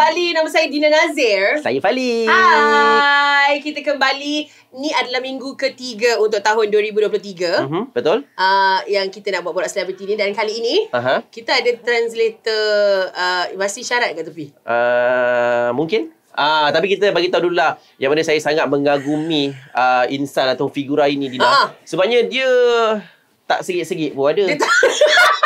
kembali nama saya Dina Nazir. Saya Fali. Hai, kita kembali. Ni adalah minggu ketiga untuk tahun 2023. Uh-huh, mhm, betul? Uh, yang kita nak buat borak selebriti ni dan kali ini uh-huh. kita ada translator uh, masih syarat ke tepi? Uh, ah, mungkin. Ah, uh, tapi kita bagi tahu dulu lah. yang mana saya sangat mengagumi uh, insan atau figura ini Dina. Uh-huh. Sebabnya dia tak segit-segit pun ada. Dia tak...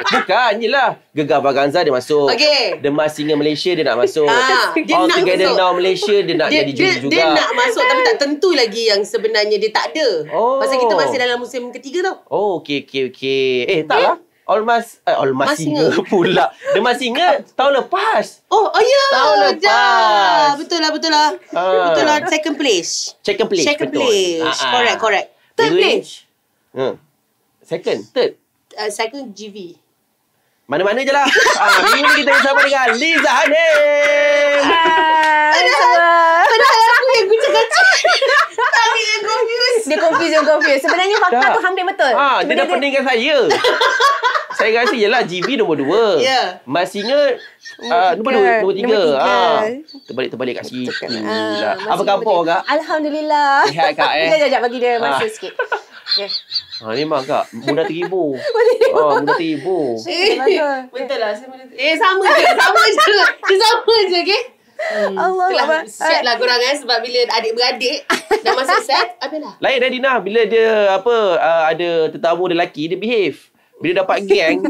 Bukan ni lah Gegar Vaganza dia masuk okay. Demas Singa Malaysia dia nak masuk ah. dia All nak Together masuk. Now Malaysia Dia nak dia, jadi juri juga Dia nak masuk Tapi tak tentu lagi Yang sebenarnya dia tak ada oh. Pasal kita masih dalam musim ketiga tau Oh okay okay okay Eh tak lah Olmas eh, Olmas Singa pula The masih ingat Tahun lepas Oh oh ya yeah. Tahun lepas ja. Betul lah betul lah uh. Betul lah Second place Second place Second betul. place uh-huh. Correct correct Third place uh. Second Third uh, Second GV mana-mana je lah. Ah, hari ah, ini kita bersama dengan Liza Hanim. Padahal hari ini aku cakap cakap. Tapi dia confused. Dia confused, Sebenarnya fakta tu hampir betul. Ha, dia dah peningkan saya. saya rasa ialah GB nombor dua Ya. Yeah. Mas Singa nombor dua, nombor tiga. Ah, terbalik-terbalik kat situ. Kan? Lah. Ah, apa kabar kak? Alhamdulillah. Sihat kak eh. Sekejap, sekejap bagi dia masa sikit. Ha ni mak kak mudah teribu. Ha oh, mudah teribu. Eh, eh, eh betul lah Eh sama je sama je. sama je okey. Hmm. Allah Allah. Set lah korang eh sebab bila adik beradik dah masuk set apa lah. Lain dah Dina bila dia apa uh, ada tetamu dia lelaki dia behave. Bila dapat geng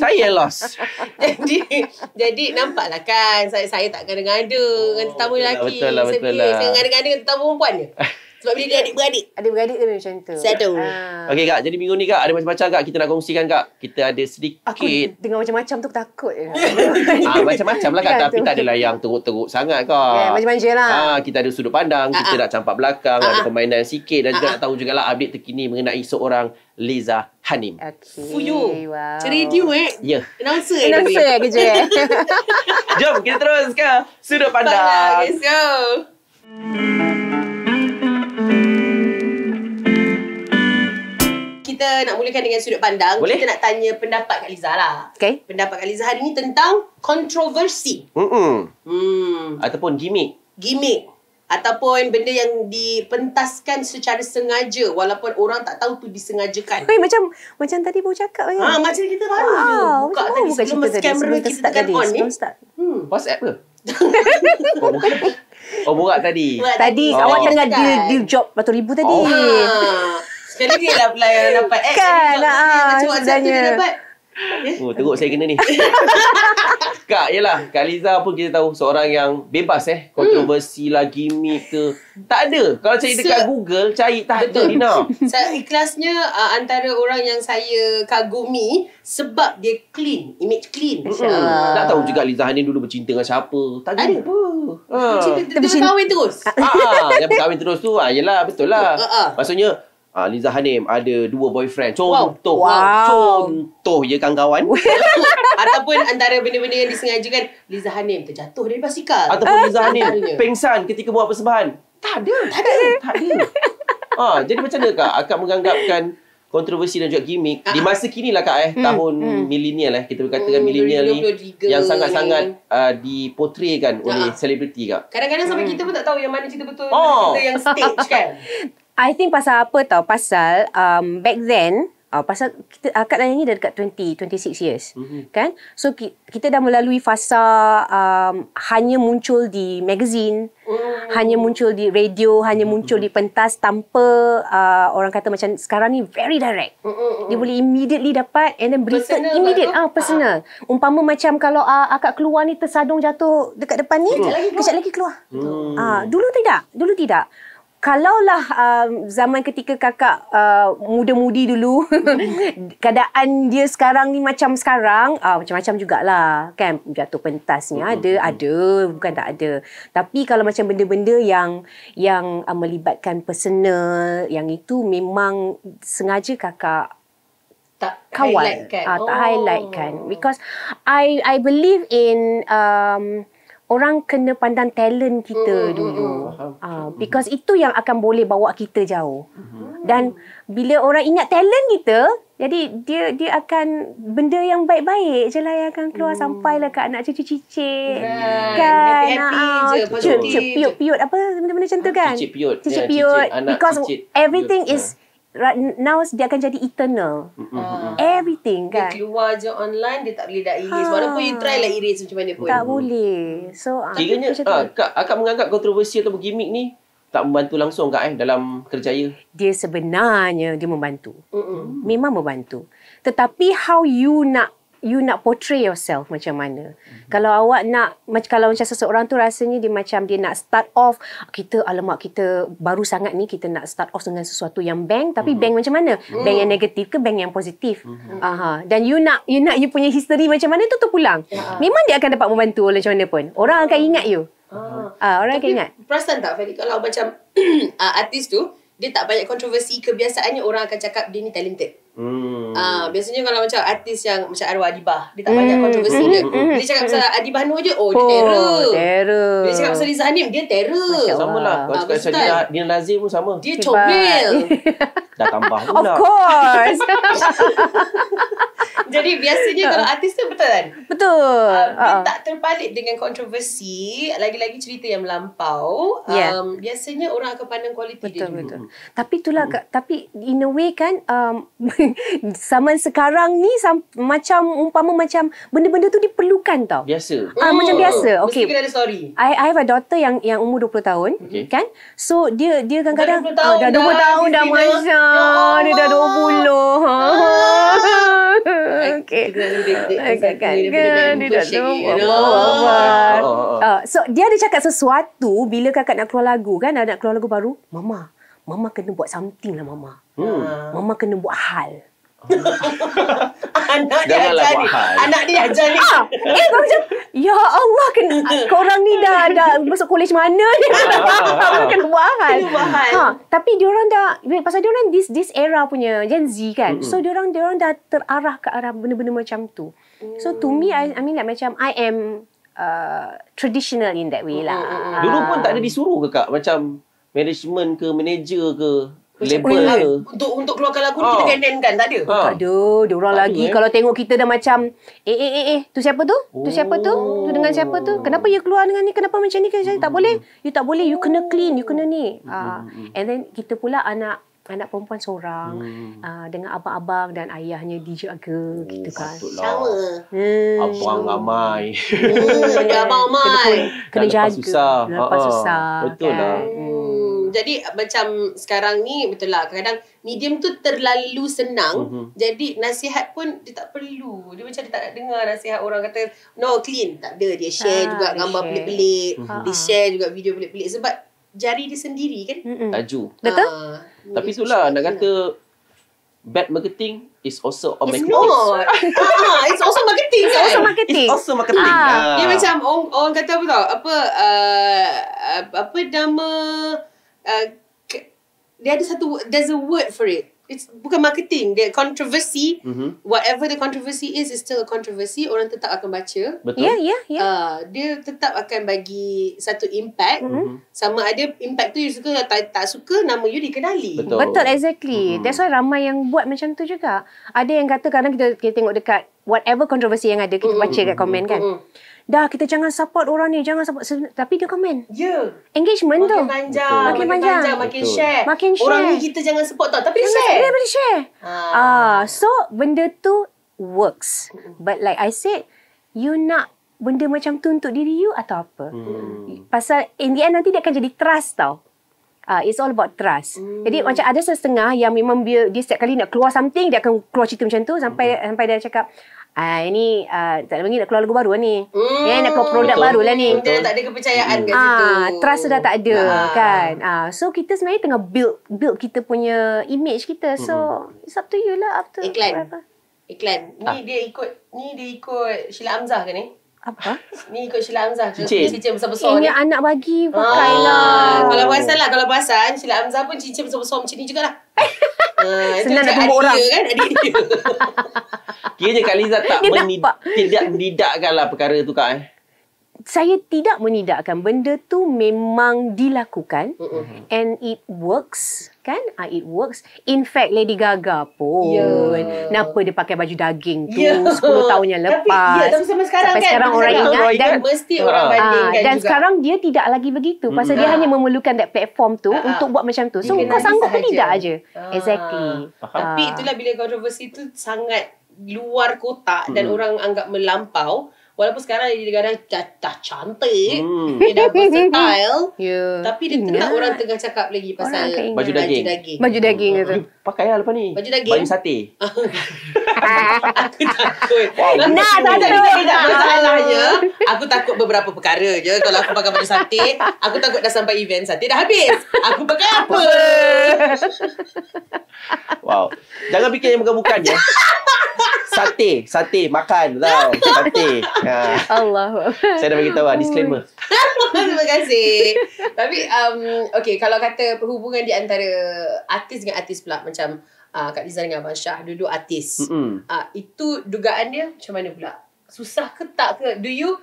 Saya lost Jadi Jadi nampaklah kan Saya, saya tak kena ngada oh, Dengan tetamu lelaki lah, Betul lah, betul lah. Saya lah. ngada-ngada dengan tetamu perempuan je sebab bila adik-beradik. ada beradik kena macam tu. Settle. Ha. Ah. Okey kak, jadi minggu ni kak ada macam-macam kak kita nak kongsikan kak. Kita ada sedikit. Aku dengar macam-macam tu aku takut je. ha, macam-macam lah kak. Ya, tapi tak adalah yang teruk-teruk sangat kak. Yeah, macam-macam lah. Ha, kita ada sudut pandang. Uh-huh. Kita nak campak belakang. Uh-huh. Ada permainan sikit. Dan uh-huh. juga nak tahu jugalah update terkini mengenai seorang Liza Hanim. Okay. Fuyu. Wow. Cari dia eh. Ya. Yeah. Announcer eh. Announcer eh kerja eh? Jom kita terus ke sudut pandang. Pada, let's go. Hmm. kita nak mulakan dengan sudut pandang. Boleh? Kita nak tanya pendapat Kak Liza lah. Okay. Pendapat Kak Liza hari ni tentang kontroversi. Mm-mm. Hmm. Ataupun gimmick. Gimmick. Ataupun benda yang dipentaskan secara sengaja walaupun orang tak tahu tu disengajakan. Hey, macam macam tadi Bu cakap. Ya. Ha, macam kita baru wow, je. Buka tadi sebelum kamera kita tekan on ni. Hmm. WhatsApp ke? oh, bukan. Oh, buat tadi. Buat tadi, oh. awak tengah deal, deal job batu ribu tadi. Oh. Ha. Sekali dia lah apply orang dapat. Eh, kan, eh, kan, ah, macam WhatsApp tu dia dapat. Yeah. Oh, teruk saya kena ni. Kak, yelah. Kak Liza pun kita tahu seorang yang bebas eh. Kontroversi hmm. lah, gimmick ke. Tak ada. Kalau cari dekat so, Google, cari tak betul. ada, Dina. Saya ikhlasnya uh, antara orang yang saya kagumi sebab dia clean. Image clean. Mm-hmm. Tak tahu juga Liza Hanin dulu bercinta dengan siapa. Tak ada. Apa. Ha. Bercinta, ah. dia berkahwin terus. Ah, ha. Yang berkahwin terus tu, ha, yelah, betul lah. Uh, uh. Maksudnya, Uh, Liza Hanim ada dua boyfriend. Contoh. Wow. Contoh wow. je kawan-kawan. Ataupun antara benda-benda yang disengajakan. Liza Hanim terjatuh dari basikal. Ataupun Liza Hanim pengsan ketika buat persembahan. Tak ada. Tak ada. tak ada. Ha, jadi macam mana Kak? Akak menganggapkan kontroversi dan juga gimmick. Di ah. masa kini lah Kak eh. Hmm. Tahun hmm. milenial eh. Kita berkatakan hmm, milenial ni. Yang sangat-sangat uh, dipotrekan uh oleh selebriti Kak. Kadang-kadang sampai hmm. kita pun tak tahu yang mana cerita betul. Oh. Mana cerita yang stage kan. I think pasal apa tau Pasal um, Back then uh, Pasal kita, uh, Kak Naya ni dah dekat 20 26 years mm-hmm. Kan So ki, kita dah melalui fasa um, Hanya muncul di magazine mm-hmm. Hanya muncul di radio Hanya mm-hmm. muncul mm-hmm. di pentas Tanpa uh, Orang kata macam Sekarang ni very direct mm-hmm. Dia boleh immediately dapat And then berita personal lah Immediate lah, ah, Personal ah. Umpama macam Kalau uh, akak keluar ni Tersadung jatuh Dekat depan ni mm. Kejap lagi keluar mm. uh, Dulu tidak Dulu tidak kalaulah uh, zaman ketika kakak uh, muda-mudi dulu keadaan dia sekarang ni macam sekarang macam ah, macam-macam jugalah kan jatuh pentas ni ada ada bukan tak ada tapi kalau macam benda-benda yang yang uh, melibatkan personal yang itu memang sengaja kakak tak kawal highlight kan uh, oh. tak highlight kan oh. because i i believe in um, orang kena pandang talent kita mm, mm, mm dulu. mm Uh, because mm itu yang akan boleh bawa kita jauh. mm Dan bila orang ingat talent kita, jadi dia dia akan benda yang baik-baik je lah yang akan keluar mm. lah ke anak cucu cicit Kan. kan? Happy-happy ah, je. Ah, Cicit-piut-piut apa benda-benda macam tu ah, kan? Cicit-piut. Cicit-piut. Ya, yeah, because cicit. everything yeah. is... Yeah right now dia akan jadi eternal. Uh, Everything kan. Dia keluar je online, dia tak boleh dah erase. Ha. Walaupun you try lah erase macam mana pun. Tak boleh. So, Kiranya, ah, uh, ah, kak, akak menganggap kontroversi atau gimmick ni tak membantu langsung kak eh dalam kerjaya? Dia sebenarnya dia membantu. Mm-mm. Memang membantu. Tetapi how you nak you nak portray yourself macam mana. Mm-hmm. Kalau awak nak, macam kalau macam seseorang tu rasanya dia macam dia nak start off, kita alamak kita baru sangat ni kita nak start off dengan sesuatu yang bank tapi mm-hmm. bang macam mana? Mm-hmm. Bang yang negatif ke bank yang positif? Mm-hmm. Aha. Dan you nak, you nak you punya history macam mana tu tu pulang. Yeah. Memang dia akan dapat membantu oleh macam mana pun. Orang akan ingat you. Ah. Ah, orang akan ingat. Perasan tak Fadi kalau macam ah, artis tu, dia tak banyak kontroversi kebiasaannya orang akan cakap dia ni talented hmm. uh, biasanya kalau macam artis yang macam Arwah Adibah dia tak hmm. banyak kontroversi hmm. dia hmm. hmm. dia cakap pasal Adibah Nur je oh, oh dia terror. terror dia cakap pasal Liza Hanim dia terror sama lah kalau cakap pasal ah, dia, dia Nazim pun sama dia comel dah tambah pula of course Jadi biasanya uh. kalau ha. artis tu betul kan? Betul. Uh, uh. Tak terbalik dengan kontroversi, lagi-lagi cerita yang melampau, yeah. um, biasanya orang akan pandang kualiti betul, dia dulu. Betul, betul. Tapi itulah, hmm. tapi in a way kan, um, zaman sekarang ni sam- macam, umpama macam benda-benda tu diperlukan tau. Biasa. Ah, uh, macam hmm. biasa. Okay. Mesti kena ada story. I, I have a daughter yang yang umur 20 tahun, okay. kan? So, dia dia kadang-kadang... Ah, dah 20 tahun dah. Ya dah 20 tahun dah, dah, dah, dah, dah, dah, dah, So dia ada cakap sesuatu Bila kakak nak keluar lagu kan Nak keluar lagu baru Mama Mama kena buat something lah mama hmm. ah. Mama kena buat hal Anak dia ajar ni Anak ah, dia ajar ni Eh kau macam Ya kau orang ni dah dah masuk kolej mana ni tak kan ubahan ha tapi dia orang dah pasal dia orang this this era punya gen z kan mm-hmm. so dia orang dia orang dah terarah ke arah benda-benda macam tu mm. so to me I, i mean like macam i am uh, traditional in that way lah mm-hmm. dulu pun tak ada disuruh ke kak macam management ke manager ke label ah, untuk untuk keluarkan lagu ni oh. kita kenen kan tak ada ha. tak ada dia orang lagi eh. kalau tengok kita dah macam eh eh eh, eh. tu siapa tu oh. tu siapa tu tu dengan siapa tu kenapa you keluar dengan ni kenapa macam ni kan saya tak boleh you tak boleh you kena clean you kena ni ah. Mm-hmm. and then kita pula anak anak perempuan seorang hmm. uh, dengan abang-abang dan ayahnya dijaga oh, gitu kan. Sama. Hmm. Abang ramai. Hmm. Abang ramai. Kena, kena, kena jaga. Susah. lepas ah, ah. susah. Betul kan? lah. Hmm jadi macam sekarang ni betul lah kadang medium tu terlalu senang mm-hmm. jadi nasihat pun dia tak perlu dia macam dia tak nak dengar nasihat orang kata no clean tak ada dia share ha, juga dia gambar share. pelik-pelik mm-hmm. dia ah. share juga video pelik-pelik sebab jari dia sendiri kan mm-hmm. laju betul ah, tapi tapi lah nak kata bad marketing is also a marketing. It's not. ah, it's also marketing. It's also kan? marketing. It's also marketing. Ah. Dia macam orang, orang kata apa tau? Apa uh, apa nama Uh, dia ada satu there's a word for it. It's bukan marketing. The controversy, mm-hmm. whatever the controversy is, is still a controversy. Orang tetap akan baca. Betul. Yeah, yeah, yeah. Uh, dia tetap akan bagi satu impact. Mm-hmm. mm-hmm. Sama ada impact tu you suka atau tak, tak suka, nama you dikenali. Betul. Betul, exactly. Mm-hmm. That's why ramai yang buat macam tu juga. Ada yang kata kadang kita, kita tengok dekat whatever controversy yang ada, kita mm-hmm. baca kat komen mm-hmm. kan. Mm-hmm dah kita jangan support orang ni jangan support tapi dia komen yeah. engagement makin tu panjang, makin, makin panjang, panjang makin share makin share orang ni kita jangan support tau tapi dia share boleh share ah uh, so benda tu works but like i said you nak benda macam tu untuk diri you atau apa hmm. pasal in the end nanti dia akan jadi trust tau Uh, it's all about trust. Mm. Jadi macam ada setengah yang memang dia, dia setiap kali nak keluar something dia akan keluar cerita macam tu sampai mm. sampai dia cakap Ah ini uh, tak lagi nak keluar lagu baru lah ni. Mm, eh nak keluar produk baru lah ni. Betul. Tak ada kepercayaan mm. kat ah, situ. Ah trust sudah tak ada ah. kan. Ah so kita sebenarnya tengah build build kita punya image kita. So mm. it's up to you lah up to. Iklan. Iklan. Ni ah. dia ikut ni dia ikut Sheila Amzah ke ni? Apa? Ni ikut Sheila Hamzah ke? Cincin. Cincin besar-besar ni. Ini anak bagi pakai ah. ah. lah. Kalau perasan lah. Kalau perasan Sheila Hamzah pun cincin besar-besar macam ni jugalah. Uh, Senang nak tumbuh orang. Kan, adik dia. Kiranya Kak Liza tak menidakkan lah perkara tu Kak. Eh saya tidak menidakkan benda tu memang dilakukan mm-hmm. and it works kan ah it works in fact Lady Gaga pun yeah. kenapa dia pakai baju daging tu yeah. Ya. 10 tahun yang ya, lepas tapi, yeah, tapi sekarang sampai kan, sekarang orang ingat dan mesti ah. orang uh, bandingkan uh, dan juga. sekarang dia tidak lagi begitu pasal mm dia ah. hanya memerlukan that platform tu uh, untuk buat macam tu so kau sanggup ke tidak aja uh. exactly uh. tapi itulah bila kontroversi tu sangat luar kotak mm. dan orang anggap melampau Walaupun sekarang dia negara dah, cantik, hmm. dia dah versatile. yeah. Tapi dia tetap orang tengah cakap lagi pasal baju daging. baju daging. Baju daging gitu. Pakai lah lepas ni. Baju daging. Baju sate. aku takut. Wow, nah, tak ada tak ada masalahnya. Aku takut beberapa perkara je. Kalau aku pakai baju sate, aku takut dah sampai event sate dah habis. Aku pakai apa? wow. Jangan fikir yang bukan-bukan ya. Sate, sate, makan tau. Sate. Ah. Allah. Saya dah beritahu lah, disclaimer. Terima kasih. Tapi, um, okay, kalau kata perhubungan di antara artis dengan artis pula, macam uh, Kak Liza dengan Abang Syah, dua-dua artis. Uh, itu dugaan dia macam mana pula? Susah ke tak ke? Do you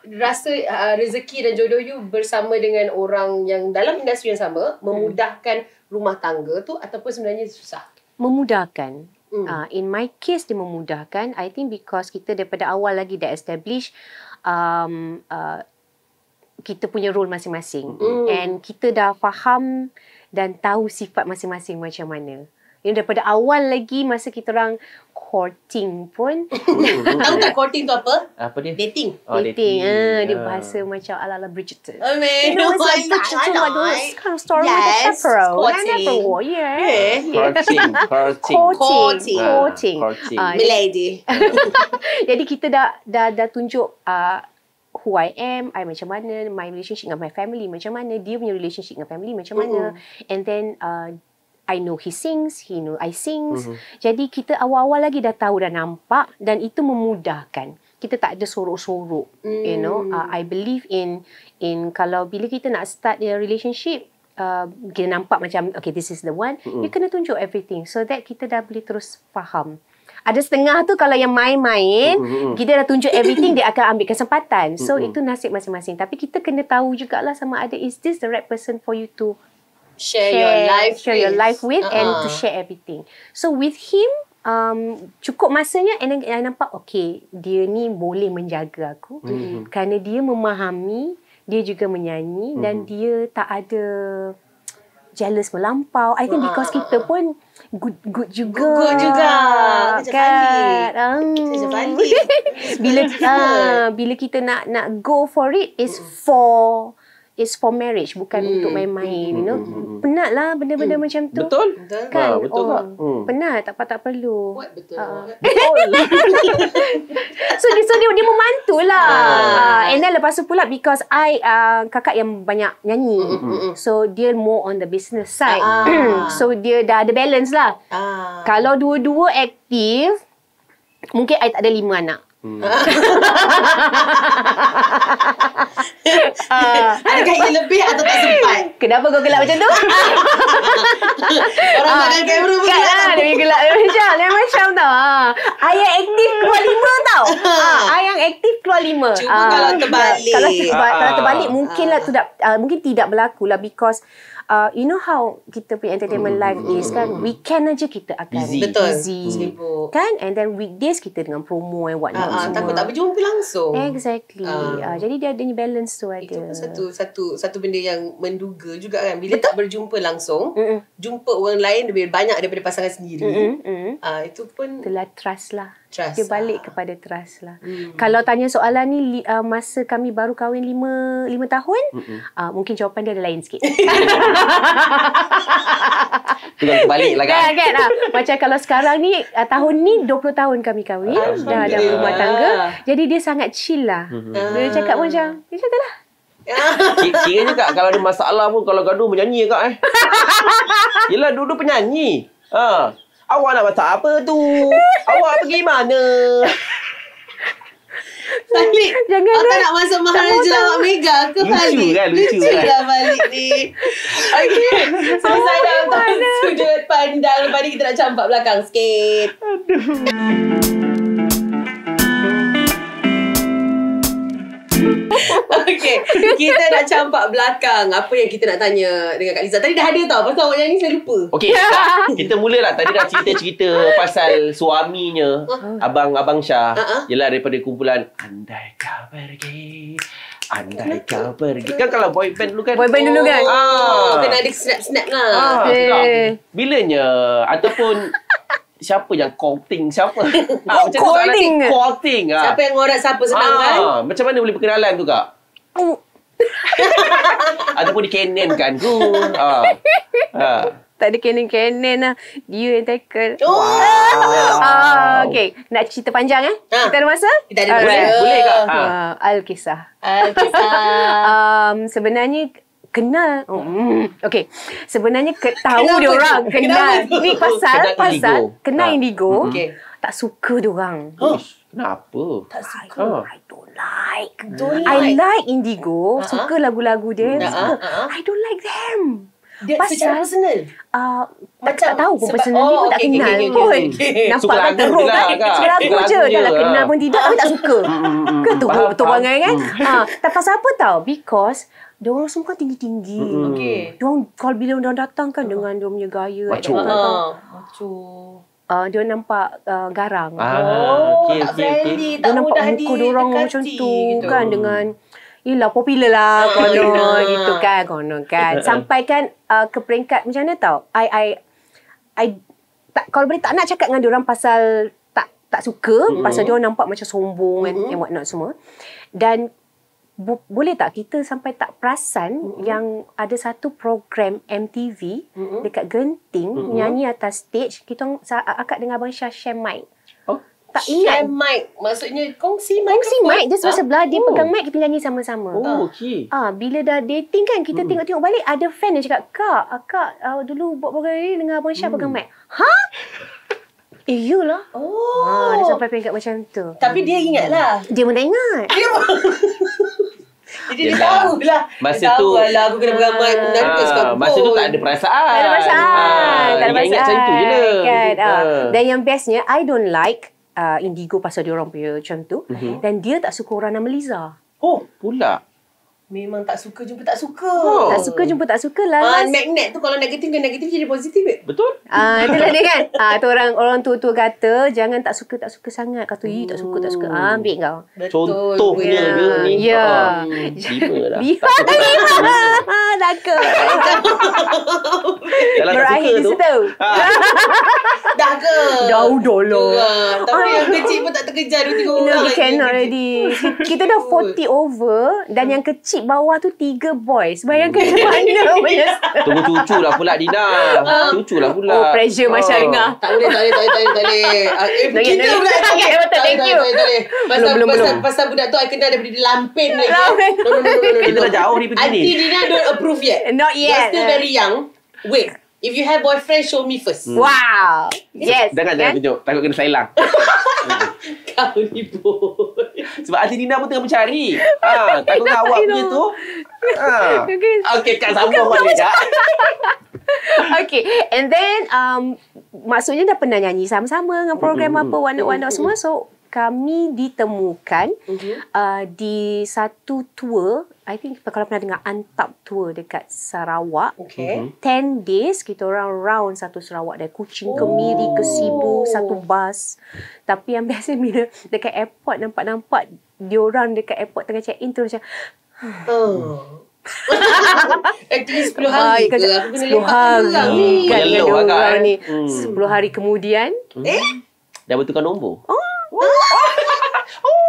rasa uh, rezeki dan jodoh you bersama dengan orang yang dalam industri yang sama, hmm. memudahkan rumah tangga tu ataupun sebenarnya susah? Memudahkan. Mm. Uh, in my case, dia memudahkan. I think because kita daripada awal lagi dah establish um, uh, kita punya role masing-masing. Mm. And kita dah faham dan tahu sifat masing-masing macam mana. Yang daripada awal lagi masa kita orang courting pun. Tahu tak courting tu apa? Apa dia? Dating. Oh, dating. dating. Ha, uh, dia ah. bahasa macam ala-ala Oh I mean, you know, it's like that. Like, it's kind of story yes, with a pepero. Courting. I never yeah. yeah. Courting. Courting. Courting. Ah, courting. Uh, ah, Milady. Jadi kita dah dah dah tunjuk uh, who I am, I macam mana, my relationship dengan my family macam mana, dia punya relationship dengan family macam mana. Mm-hmm. And then uh, I know he sings, he know I sings. Uh-huh. Jadi kita awal-awal lagi dah tahu dah nampak dan itu memudahkan. Kita tak ada sorok-sorok. Mm. You know, uh, I believe in in kalau bila kita nak start a relationship Uh, kita nampak macam okay this is the one mm-hmm. you kena tunjuk everything so that kita dah boleh terus faham ada setengah tu kalau yang main-main mm-hmm. kita dah tunjuk everything dia akan ambil kesempatan so mm-hmm. itu nasib masing-masing tapi kita kena tahu jugalah sama ada is this the right person for you to share, share your life share with. your life with uh-huh. and to uh-uh. share everything so with him um cukup masanya and then I nampak okay dia ni boleh menjaga aku mm-hmm. kerana dia memahami dia juga menyanyi mm-hmm. dan dia tak ada jealous melampau i think because kita ah. pun good good juga good juga kan um, bila uh, bila kita nak nak go for it is mm-hmm. for It's for marriage Bukan hmm. untuk main-main hmm. You know hmm, hmm, hmm, hmm. Penat lah Benda-benda hmm. macam tu Betul Kan ha, betul. Oh, hmm. Penat Tak apa perlu Buat betul uh. Ah. Betul So, so dia, dia memantul lah uh. And then lepas tu pula Because I uh, Kakak yang banyak nyanyi hmm. So dia more on the business side uh. So dia dah ada balance lah uh. Kalau dua-dua aktif Mungkin I tak ada lima anak Hmm. Adakah ia lebih atau tak sempat? Kenapa kau gelap macam tu? Orang ah, makan kamera pun gelap. Lah, kan dia gelap macam. Dia macam tau. Ah, Ayah aktif keluar lima tau. Ah, Ayah aktif keluar lima. Cuba kalau terbalik. Kalau terbalik, kalau terbalik mungkinlah tidak, mungkin tidak berlaku lah because uh, you know how kita punya entertainment mm. life is kan weekend aja kita akan busy, betul. busy mm. kan and then weekdays kita dengan promo and what uh, uh, takut tak berjumpa langsung exactly uh, uh, jadi dia ada ni balance tu ada itu satu satu satu benda yang menduga juga kan bila tak berjumpa langsung mm-hmm. jumpa orang lain lebih banyak daripada pasangan sendiri mm-hmm. uh, itu pun telah trust lah trust. Dia balik lah. kepada trust lah. Mm. Kalau tanya soalan ni uh, masa kami baru kahwin 5 5 tahun, uh, mungkin jawapan dia ada lain sikit. Tinggal balik lah kan. kan, kan? Ah, macam kalau sekarang ni uh, tahun ni 20 tahun kami kahwin, dah ada rumah tangga. Ah. Jadi dia sangat chill lah. Mm-hmm. Dia cakap macam, dia cakap lah. Kiranya kak Kalau ada masalah pun Kalau gaduh menyanyi ya, kak eh Yelah dulu penyanyi Haa Awak nak masak apa tu? Awak pergi mana? Balik. Jangan Awak lah. nak masuk Maharaja Lawak Mega ke lucu balik? Kan, lucu kan? Lucu, lah balik ni. Okay. So, oh, dah mana? sudut pandang. Lepas ni kita nak campak belakang sikit. Aduh. Okay Kita nak campak belakang Apa yang kita nak tanya Dengan Kak Liza Tadi dah ada tau Pasal yang ni saya lupa Okay Kita lah. Tadi dah cerita-cerita Pasal suaminya ah. Abang Abang Syah Yelah daripada kumpulan Andai kau pergi Andai kau pergi Kan kalau boy band dulu kan Boy band dulu kan oh, oh, Kena ada snap-snap lah ah, okay. Bilanya Ataupun siapa yang courting siapa? Oh, ah, courting. ah. Siapa yang ngorat siapa senang ah, kan? macam mana boleh berkenalan tu kak? Oh. Ataupun di Canon kan ku. Ah. ah. Tak ada kenen-kenen lah. Dia yang tackle. Oh. Wow. Uh, ah, okay. Nak cerita panjang eh? Ha. Kita ada masa? Kita ada masa. Boleh, boleh kak? Ha. Uh, Al-Kisah. Al-Kisah. um, sebenarnya kenal. Oh, hmm. Okay. Sebenarnya ke, tahu dia orang kenal. kenal. Ni pasal kenal pasal indigo. kenal ha. indigo. Hmm. Okay. Tak suka dia orang. Oh, kenapa? Tak suka. I don't, I don't like. Don't I like. like indigo. Uh-huh. Suka lagu-lagu dia. Uh-huh. Uh-huh. I don't like them. Dia pasal, secara personal? Uh, tak, tak tahu pun sebab, personal oh, ni pun okay, tak kenal okay, okay, pun. Okay. Nampak suka kan teruk lah, kan? Suka lagu je. Dah lah kenal pun tidak. aku tak suka. Ke tu orang kan? Ah, tak pasal apa tau? Because dia orang semua kan tinggi-tinggi. Mm. Okay. Dia orang kalau bila dia orang datang kan uh. dengan dia punya gaya. Macu. Uh. Macu. Uh, dia nampak uh, garang. Ah, oh, okay, tak okay, okay. Dia tak nampak muka dia orang macam tu gitu. kan dengan Yelah popular lah ah, Kono Gitu kan Kono kan ah, Sampai kan uh, Ke peringkat macam mana tau I I I tak, Kalau boleh tak nak cakap dengan orang Pasal tak tak suka mm-hmm. Pasal dia nampak macam sombong mm-hmm. and, and what not semua Dan bu- boleh tak kita sampai tak perasan mm-hmm. yang ada satu program MTV mm-hmm. dekat Genting mm-hmm. nyanyi atas stage kita akak dengan abang Syah share mic. Oh, tak share ingat. mic maksudnya kongsi mic kongsi ke mic dia ha? sebelah dia oh. pegang mic kita nyanyi sama-sama oh okey ah bila dah dating kan kita mm. tengok-tengok balik ada fan yang cakap kak akak uh, dulu buat program ni dengan abang Syah mm. pegang mic ha Eh, you lah. Oh. Ah, dia sampai pegang macam tu. Tapi dia ingat lah. Dia pun tak ingat. Dia pun... Jadi dia tahu pula Masa tu tahu lah Aku kena beramai ah, Aku nak suka Masa tu tak ada perasaan Tak ada perasaan ha, Tak ada perasaan macam tu je lah. kan? ha. Dan yang bestnya I don't like uh, Indigo pasal dia orang punya macam tu mm-hmm. Dan dia tak suka orang nama Liza Oh pula Memang tak suka jumpa tak suka. Oh. Tak suka jumpa tak suka lah. Uh, magnet tu kalau negatif dengan negatif jadi positif. Eh? Betul. uh, itulah dia kan. uh, tu orang orang tu tu kata jangan tak suka tak suka sangat. Kata hmm. tak suka tak suka. Hmm. Ah, ambil kau. Betul. Contoh dia yeah. ke ni. Ya. Yeah. Um, hmm. lima lah. Lima. Lima. Laka. Kalau Berakhir di situ ha. Dah ke Dah udah lah Tapi ah. yang kecil pun tak terkejar Dua tiga orang no, lagi Cannot already Kita dah 40 over Dan yang kecil bawah tu Tiga boys Bayangkan hmm. macam mana ya. Tunggu cucu lah pula Dina ah. Cucu lah pula Oh pressure oh. Ah. macam Dina oh. Tak boleh tak boleh tak boleh tak Eh kita pula Tak boleh tak boleh eh, tak boleh Pasal, belum, belum, pasal, belum. budak tu I kenal daripada Lampin lagi Kita dah jauh ni pergi ni Auntie Dina don't approve yet Not yet You're still very young Wait. If you have boyfriend, show me first. Hmm. Wow. Yes. Jangan, jangan tunjuk. Takut kena sailang. kau ni boy. Sebab Ati Dina pun tengah mencari. Ha, takut kau awak punya tu. Ha. Okay, Kak Sambung boleh tak? okay, and then um, maksudnya dah pernah nyanyi sama-sama dengan program hmm. apa, one on hmm. semua. So, kami ditemukan mhm. uh, di satu tour I think kalau pernah dengar Antap Tour dekat Sarawak. Okay. 10 mhm. days kita orang round satu Sarawak dari Kuching oh. ke Miri ke oh. Sibu satu bus. Tapi yang biasa bila dekat airport nampak-nampak dia orang dekat airport tengah check in terus macam oh. At least 10 hari ke Aku kena lepak hari kan, kan, kan, ni. Eh. Hmm. 10 hari kemudian hmm. Eh? Dah bertukar nombor Oh, oh. oh.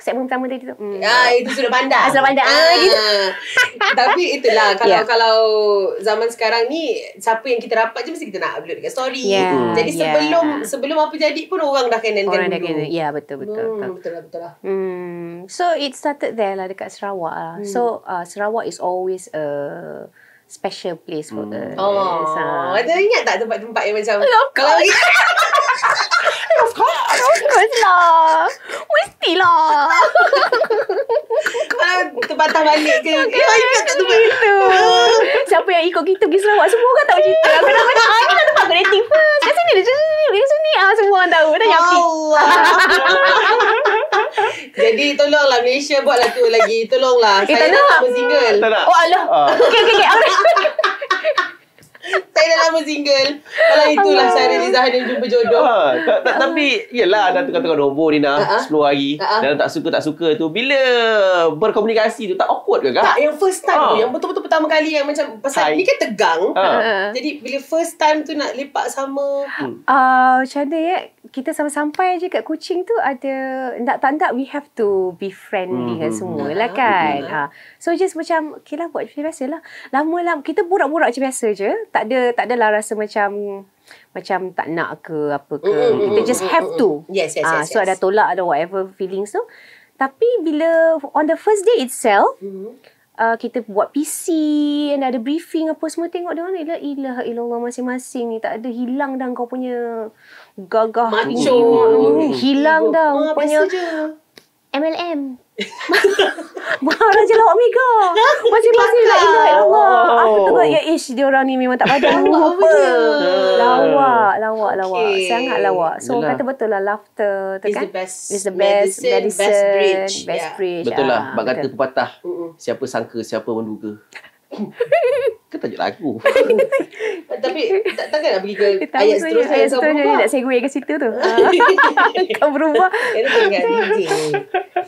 segmen pertama tadi tu. Hmm. Ah, itu sudah pandang. Ah, sudah pandai. Ah, ah gitu. Tapi itulah kalau yeah. kalau zaman sekarang ni siapa yang kita rapat je mesti kita nak upload dekat story. Yeah. Hmm. Jadi yeah. sebelum sebelum apa jadi pun orang dah kenal kan. Orang dah kenal. Ya, betul betul. Hmm, betul lah, betul lah. Hmm. So it started there lah dekat Sarawak lah. Hmm. So uh, Sarawak is always a special place for hmm. us. Oh, ada ingat tak tempat-tempat yang macam Kalau kalau of course. of course lah. Mesti lah. Kalau ah, terpatah balik ke? Okay. Eh, ya, ingat tak tempat. Gitu. Ah. Siapa yang ikut kita pergi Semua tahu cerita. Kenapa nak ah, ini tempat aku dating first. Kat sini je. Kat sini. Ah, semua orang tahu. Tanya Allah. Allah. Jadi tolonglah Malaysia buatlah tu lagi. Tolonglah. Eh, saya tak nak. Tak single. Tak nak. Oh Allah. Uh. Ah. Okay, okay, okay. Tak ada lama single. Kalau itulah saya Liza dan jumpa jodoh. Ha, tak, tak, ah. tapi iyalah ada tengah-tengah nombor ni nak uh-huh. 10 hari. Uh-huh. Ah, dan tak suka tak suka tu bila berkomunikasi tu tak awkward ke Tak, yang first time uh tu yang betul-betul pertama kali yang macam pasal Hi. ni kan tegang. Uh-huh. Jadi bila first time tu nak lepak sama hmm. ah uh, macam ya? kita sama-sampai je kat kucing tu ada nak tak nak we have to be friendly mm-hmm. Mhm. dengan semua ya, lah kan. Ha. So just macam okay lah buat macam biasa lah. Lama lah kita burak-burak macam biasa je. Tak ada tak adalah rasa macam macam tak nak ke apa ke. Mm-hmm. Kita mm, just mm, have to. Yes, yes, ha. yes, yes. So ada tolak ada whatever feelings tu. Tapi bila on the first day itself, mm-hmm. Uh, kita buat PC and ada briefing apa semua tengok dia orang ila ilah orang masing-masing ni tak ada hilang dah kau punya gagah Macho Hilang dah rupanya MLM Orang je lah Omega Masih-masih lah Ila Aku tengok Ya ish Dia orang ni memang tak padam Lupa Lawak Lawak Lawak okay. Sangat lawak So Yelah. kata betul lah Laughter tu kan? It's the best It's the best medicine, Best bridge Best yeah. bridge Betul lah ah, Bagata pepatah Siapa sangka Siapa menduga Kan tajuk lagu Tapi Takkan nak pergi ke Ayat seterusnya Ayat seterusnya Dia nak segue ke situ tu Kau berubah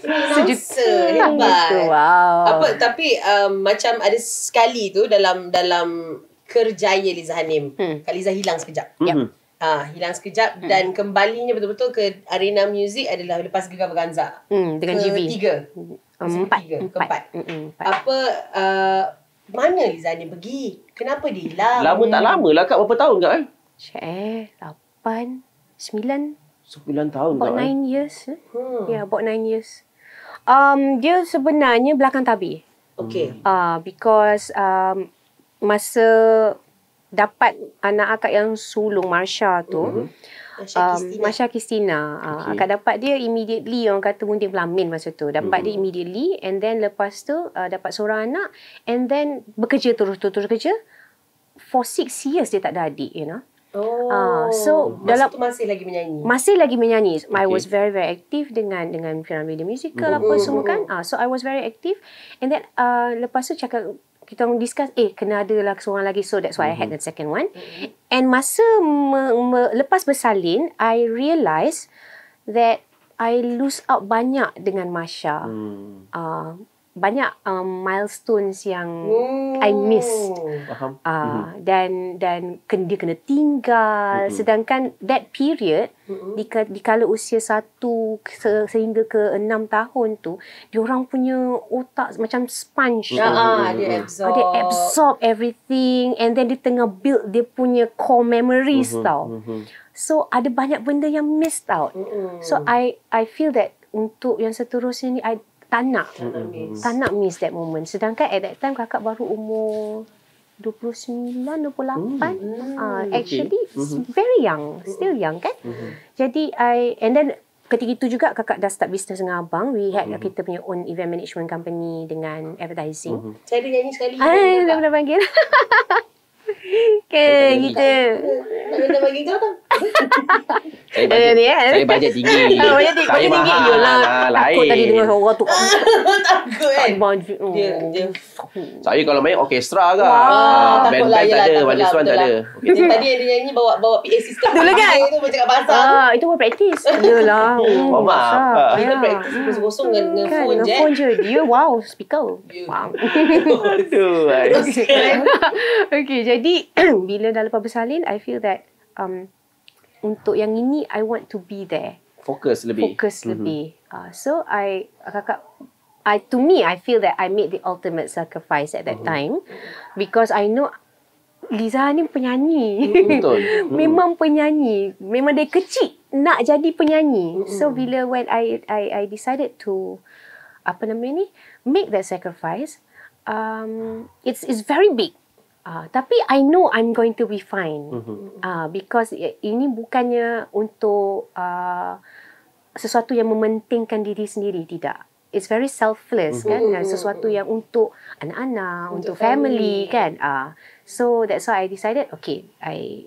Sejuta Hebat Wow Apa, Tapi um, Macam ada sekali tu Dalam Dalam Kerjaya Liza Hanim hmm. Kak Liza hilang sekejap Ya Ha, hilang sekejap hmm. dan kembalinya betul-betul ke arena music adalah lepas Gegar Berganza. Hmm, dengan GB. Ketiga. Empat. Hmm. Keempat. Empat. Hmm, Apa, uh, mana Izan pergi? Kenapa dia hilang? Lama tak lama lah Kak. Berapa tahun Kak? Eh? Cik eh, 8, Sembilan 9 tahun about Kak. About 9 kan? years. Hmm. Yeah, about nine years. Um, dia sebenarnya belakang tabi. Okay. Ah, uh, because um, masa dapat anak akak yang sulung Marsha tu, uh-huh. Masya Kristina um, ah, okay. akan dapat dia immediately orang kata munding pelamin masa tu dapat mm-hmm. dia immediately and then lepas tu uh, dapat seorang anak and then bekerja terus-terus kerja for six years dia tak ada adik you know ah, Oh, uh, so masa dalam tu masih lagi menyanyi. Masih lagi menyanyi. Okay. I was very very active dengan dengan Viral video Musical mm-hmm. apa semua hmm. kan. Uh, so I was very active and then uh, lepas tu cakap kita orang discuss eh kena ada lah seorang lagi so that's why mm-hmm. I had mhm. the second one mm-hmm. and masa me, me, lepas bersalin I realise that I lose out banyak dengan Masha mm. uh, banyak um, milestones yang oh. I missed. Uh, ah, mm-hmm. Dan dan dia kena tinggal. Mm-hmm. Sedangkan that period, mm-hmm. di kala usia satu sehingga ke enam tahun tu, dia orang punya otak macam sponge. Ya, mm-hmm. mm-hmm. absorb. Uh, dia absorb everything and then dia tengah build dia punya core memories mm-hmm. tau. Mm-hmm. So, ada banyak benda yang missed out. Mm-hmm. So, I I feel that untuk yang seterusnya ni, I tak nak miss. tak nak miss that moment sedangkan at that time kakak baru umur 29 28 mm. uh, actually okay. Mm-hmm. very young still mm-hmm. young kan mm-hmm. jadi i and then ketika itu juga kakak dah start business dengan abang we had mm-hmm. kita punya own event management company dengan advertising mm-hmm. saya ada nyanyi sekali ah, saya pernah panggil Okay, kita. Nak kena bagi kau tak? Saya bajet, saya bajet eh? tinggi. Oh, bajet tinggi. Saya tinggi je lah. Takut tadi dengan orang tu. Takut kan? Saya kalau main orkestra ke. Wah, ah, band band tak lah, ada. Band lah, suan tak ada. Lah. Tadi dia nyanyi bawa bawa PA system. Dulu kan? Itu macam kat pasar. Ah, Itu pun praktis. Yelah. Oh, maaf. Kita praktis kosong dengan kan, phone je. Eh. Phone je. Dia, wow, speaker. Wow. Aduh. Okay, jadi jadi bila dah lepas bersalin I feel that um untuk yang ini I want to be there fokus lebih fokus mm-hmm. lebih uh, so I kakak I to me I feel that I made the ultimate sacrifice at that mm-hmm. time because I know Liza ni penyanyi mhm, betul mhm. memang penyanyi memang dia kecil nak jadi penyanyi mhm. so bila when I I I decided to apa nama ni make that sacrifice um it's it's very big Uh, tapi I know I'm going to be fine. Uh, because ini bukannya untuk uh, sesuatu yang mementingkan diri sendiri. Tidak. It's very selfless mhm. kan. Mm-hmm. Sesuatu yang untuk anak-anak, untuk, untuk family, family kan. Uh, so that's why I decided, okay. I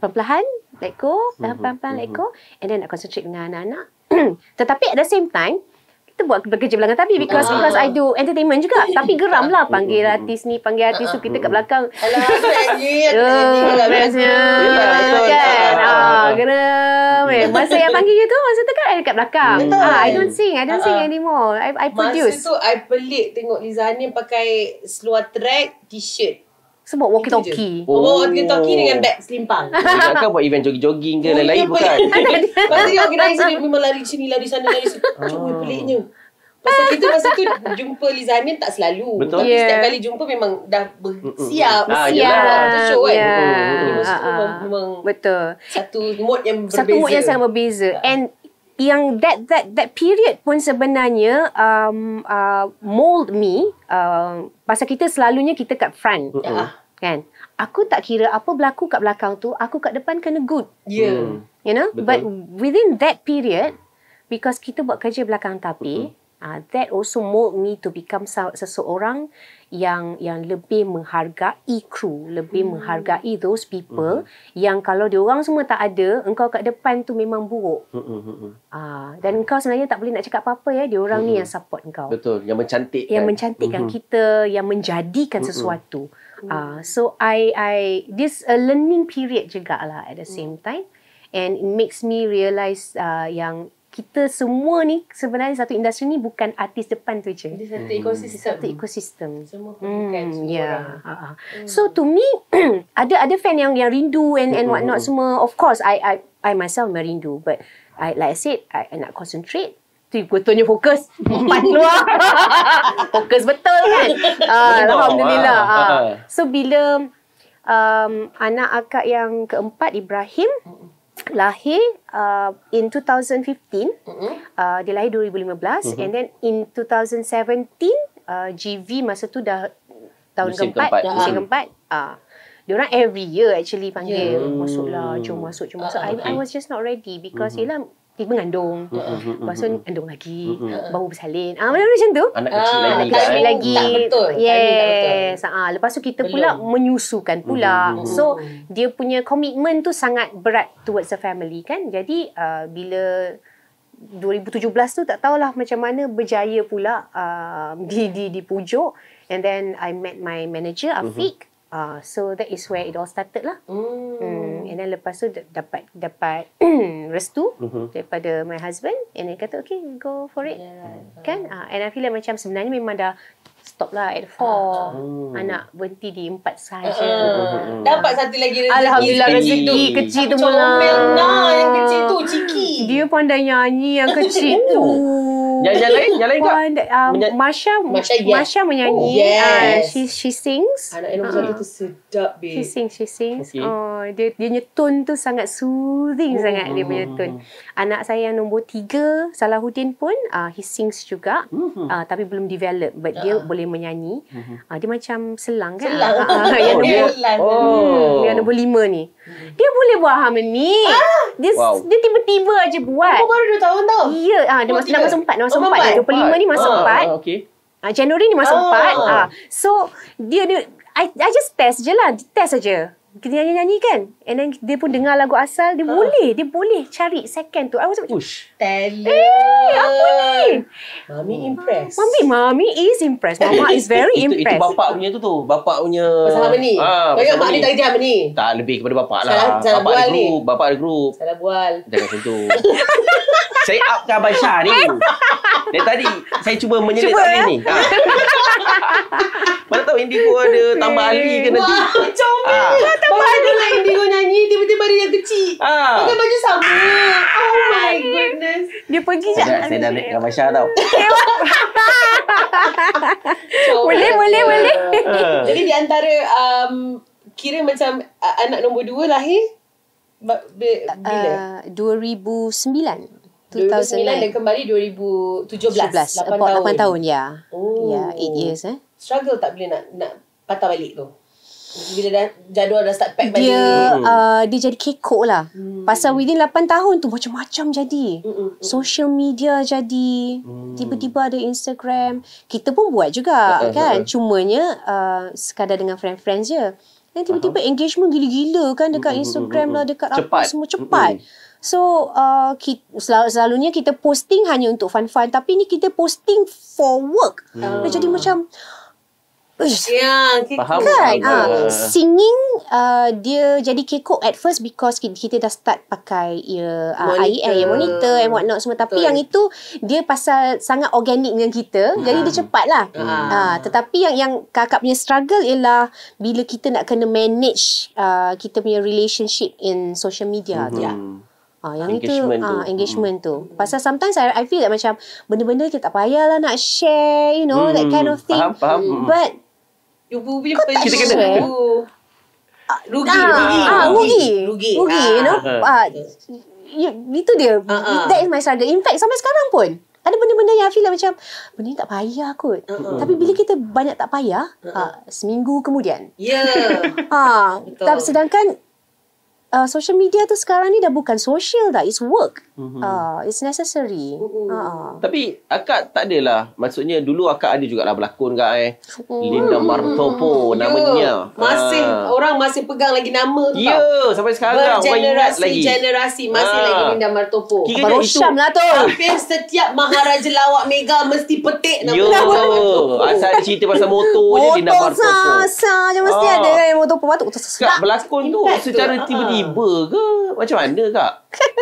pelan-pelan let go. Mhm. Pelan-pelan mm-hmm. let go. And then I concentrate dengan anak-anak. Tetapi at the same time, kita buat bekerja belakang tapi because uh. because I do entertainment juga tapi geram lah panggil artis ni panggil artis tu kita kat belakang alah sebenarnya oh, lah, ah, ah, kan ah, geram eh. Mm. masa yang panggil you tu masa tu kan I dekat belakang ah, I don't sing I don't uh-uh. sing anymore I, I produce masa tu I pelik tengok Lizanin pakai seluar track t-shirt Sebut walkie-talkie oh. oh. walkie-talkie dengan oh. bag selimpang Kan buat event jogging-jogging ke oh, Lain-lain ya, bukan Pasal dia organizer dia lari sini Lari sana Lari sini Cuma oh. peliknya Pasal kita masa tu Jumpa Liza Amin tak selalu Betul Tapi yeah. setiap kali jumpa Memang dah bersiap Siap Siap ah, lah, show kan yeah. Ah, ah. memang, memang Betul Satu mood yang berbeza Satu mood yang sangat berbeza ya. And yang that that that period pun sebenarnya um, uh, mold me uh, pasal kita selalunya kita kat front uh-uh kan aku tak kira apa berlaku kat belakang tu aku kat depan kena good yeah hmm. you know Betul. but within that period because kita buat kerja belakang tapi uh that also mold me to become seseorang yang yang lebih menghargai crew, lebih hmm. menghargai those people uh yang kalau dia orang semua tak ada engkau kat depan tu memang buruk uh-huh. uh, dan engkau sebenarnya tak boleh nak cakap apa-apa ya dia orang uh ni yang support engkau betul yang mencantikkan yang mencantikkan uh kita yang menjadikan uh sesuatu Ah, uh, so I I this a learning period juga lah at the hmm. same time, and it makes me realise uh, yang kita semua ni sebenarnya satu industri ni bukan artis depan tu je. Ini satu hmm. ekosistem. Mm. Satu ekosistem. Semua perlukan hmm, mm, semua yeah. orang. Uh-huh. Mm. So to me, ada ada fan yang yang rindu and and what not semua. Of course, I I I myself merindu. But I, like I said, I, I nak concentrate. Tui gua betulnya fokus Empat luar Fokus betul kan uh, Alhamdulillah uh. So bila um, Anak akak yang keempat Ibrahim Lahir uh, In 2015 uh, Dia lahir 2015 uh-huh. And then in 2017 uh, GV masa tu dah Tahun musim keempat, keempat Musim mm. keempat uh, dia orang every year actually panggil yeah. masuklah jom masuk jom masuk uh, okay. I, I was just not ready because uh-huh. yelah Ibu mengandung ah, lepas tu kandung lagi ah, bau bersalin ah benda-benda macam tu anak kecil ah, lagi, kan? lagi tak betul yes tak betul. Ah, lepas tu kita pula Belum. menyusukan pula mm-hmm. mm-hmm. so dia punya komitmen tu sangat berat towards the family kan jadi uh, bila 2017 tu tak tahulah macam mana berjaya pula uh, di, di, di pujuk and then I met my manager mm-hmm. Afiq mm-hmm. Uh, so that is where it all started lah. Mm. Mm. And then lepas tu dapat dapat restu mm-hmm. daripada my husband. And then kata okay go for it. Yeah, kan? Uh, and I feel like macam sebenarnya memang dah stop lah at 4 oh. Ah. anak berhenti di 4 saja uh. dapat satu lagi rezeki alhamdulillah rezeki kecil, kecil, kecil tu pula yang kecil tu ciki dia pandai nyanyi yang kecil tu yang, yang lain, yang lain kak? Um, Masya, Masya, yeah. menyanyi. Oh, yes. uh, she, she sings. Anak yang uh. tu sedap, babe. She sings, she sings. Okay. Oh, dia, dia nyetun tu sangat soothing mm. sangat, dia punya tone. Anak saya yang nombor tiga, Salahuddin pun, uh, he sings juga. Mm-hmm. Uh, tapi belum develop. But uh-huh. dia boleh menyanyi. Uh-huh. Uh, dia macam selang kan? Selang. Uh, uh, yang nombor, oh. Hmm, yang nombor lima ni. Mhm. Dia boleh buat harmoni. Ah. Dia, wow. dia tiba-tiba aja buat. Umur baru dua tahun tau. Ya, uh, dia oh, masuk, nak empat. nombor masuk empat. empat. lima ni masuk empat. Uh, okay. Uh, January ni masuk uh. empat. Uh, so, dia, dia I, I just test je lah. Test saja kita nyanyi-nyanyi kan and then dia pun dengar lagu asal dia huh. Ah. boleh dia boleh cari second tu i was like Ush. eh apa ni mami impressed mami mami is impressed eh, mama eh, is very impressed itu, itu bapak punya tu tu bapak punya pasal apa ni ha, kau ingat mak dia tak kerja apa ni tak lebih kepada bapak lah salah bapak ada grup bapak ada grup salah bual jangan macam tu saya upkan Abang Syah ni. Dari tadi, saya cuba menyedek cuba, eh? ni. Ha. Mana tahu Indigo ada tambah Ali ke nanti. Wah, comel. Ha. Tambah Ali lah Indigo nyanyi. Tiba-tiba dia yang kecil. Ha. Pakai baju sama. Oh my goodness. Dia pergi je. Saya, dah naik dengan Abang Syah tau. boleh, boleh, boleh. Ah. Jadi di antara... Um, kira macam uh, anak nombor dua lahir, bila? Uh, 2009. 2009 dan kembali 2017. 8, tahun. 8 tahun, ya. Oh. Ya, 8 years. Eh. Struggle tak boleh nak, nak patah balik tu? Bila dah jadual dah start pack balik. Dia, hmm. uh, dia jadi kekok lah. Hmm. Pasal within 8 tahun tu macam-macam jadi. Hmm, hmm, hmm. Social media jadi. Hmm. Tiba-tiba ada Instagram. Kita pun buat juga uh-huh. kan. Cumanya uh, sekadar dengan friend-friend je. Dan tiba-tiba uh-huh. engagement gila-gila kan. Dekat hmm, Instagram lah. Dekat cepat. apa semua cepat. Cepat. Uh-huh. So uh, kita, selal, selalunya kita posting hanya untuk fun-fun Tapi ni kita posting for work hmm. Jadi macam Ya, yeah, kekok. Kan? Ha, singing uh, dia jadi kekok at first because kita, kita dah start pakai ya yeah, uh, e monitor and whatnot semua. Tapi Betul. yang itu dia pasal sangat organik dengan kita. Hmm. Jadi dia cepat lah. Hmm. Uh, tetapi yang yang kakak punya struggle ialah bila kita nak kena manage uh, kita punya relationship in social media hmm tu. Ya. Ah, yang itu, ah, tu. Ah, engagement hmm. tu. Pasal sometimes I, I feel like macam benda-benda kita tak payahlah nak share, you know, hmm. that kind of hmm, thing. Faham, faham. But, Ibu punya kau tak share. share. Ah, rugi, ah, rugi, ah, rugi, rugi, rugi, rugi, ah. you know. Ah, ah, you, itu dia. Uh-uh. That is my struggle. In fact, sampai sekarang pun, ada benda-benda yang I feel like macam benda ni tak payah kot. Uh-uh. Tapi bila kita banyak tak payah, uh-uh. ha, seminggu kemudian. Ya. Ah, Ha, sedangkan uh, social media tu sekarang ni dah bukan social dah, it's work. Uh, it's necessary. Uh-uh. Uh-uh. Tapi akak tak adalah. Maksudnya dulu akak ada lah berlakon kat eh. Mm. Linda Martopo mm. namanya. Masih uh. orang masih pegang lagi nama tu. Ya, yeah, sampai sekarang orang Generasi-generasi masih uh. lagi Linda Martopo. Kira Baru Syam lah tu. Hampir setiap Maharaja Lawak Mega mesti petik nama ya. Linda Martopo. Asal ada cerita pasal motor je Linda Martopo. Motor sah, sah. mesti ada yang eh. Martopo. Patut Kak, berlakon tu secara tiba-tiba ke? Macam mana kak?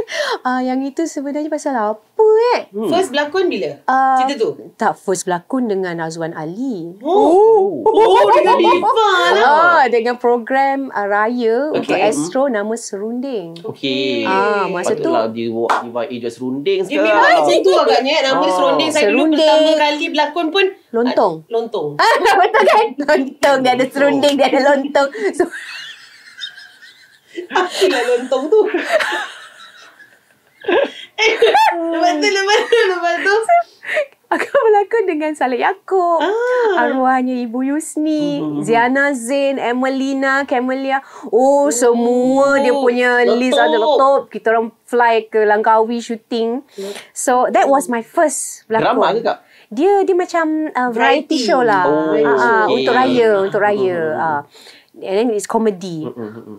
yang cerita sebenarnya pasal apa eh? Hmm. First berlakon bila? Uh, cerita tu? Tak, first berlakon dengan Azwan Ali. Oh, oh, oh dengan Diva lah. Uh, dengan program uh, raya okay. untuk hmm. Astro hmm. nama Serunding. Okay. Ah, uh, masa Patutlah tu. Patutlah dia buat Diva Serunding sekarang. Dia memang macam tu agaknya. Nama uh, Serunding. Saya serunding. dulu pertama kali berlakon pun. Lontong. Uh, lontong. Ah, betul kan? Lontong. Dia ada Serunding, dia ada Lontong. So, Apa lontong tu? Hmm. lepas tu, lepas tu, lepas tu. Akan berlakon dengan Saleh Yaakob, ah. arwahnya Ibu Yusni, uh, uh, Ziana Zain, Emelina, Camelia. Oh, uh, semua dia punya list ada top. Kita orang fly ke Langkawi shooting. So, that was my first berlakon. Drama ke tak? Dia, dia macam uh, variety show lah. Oh, uh, okay. Untuk raya, untuk raya. Uh, uh. Uh. And then it's comedy. Uh, uh,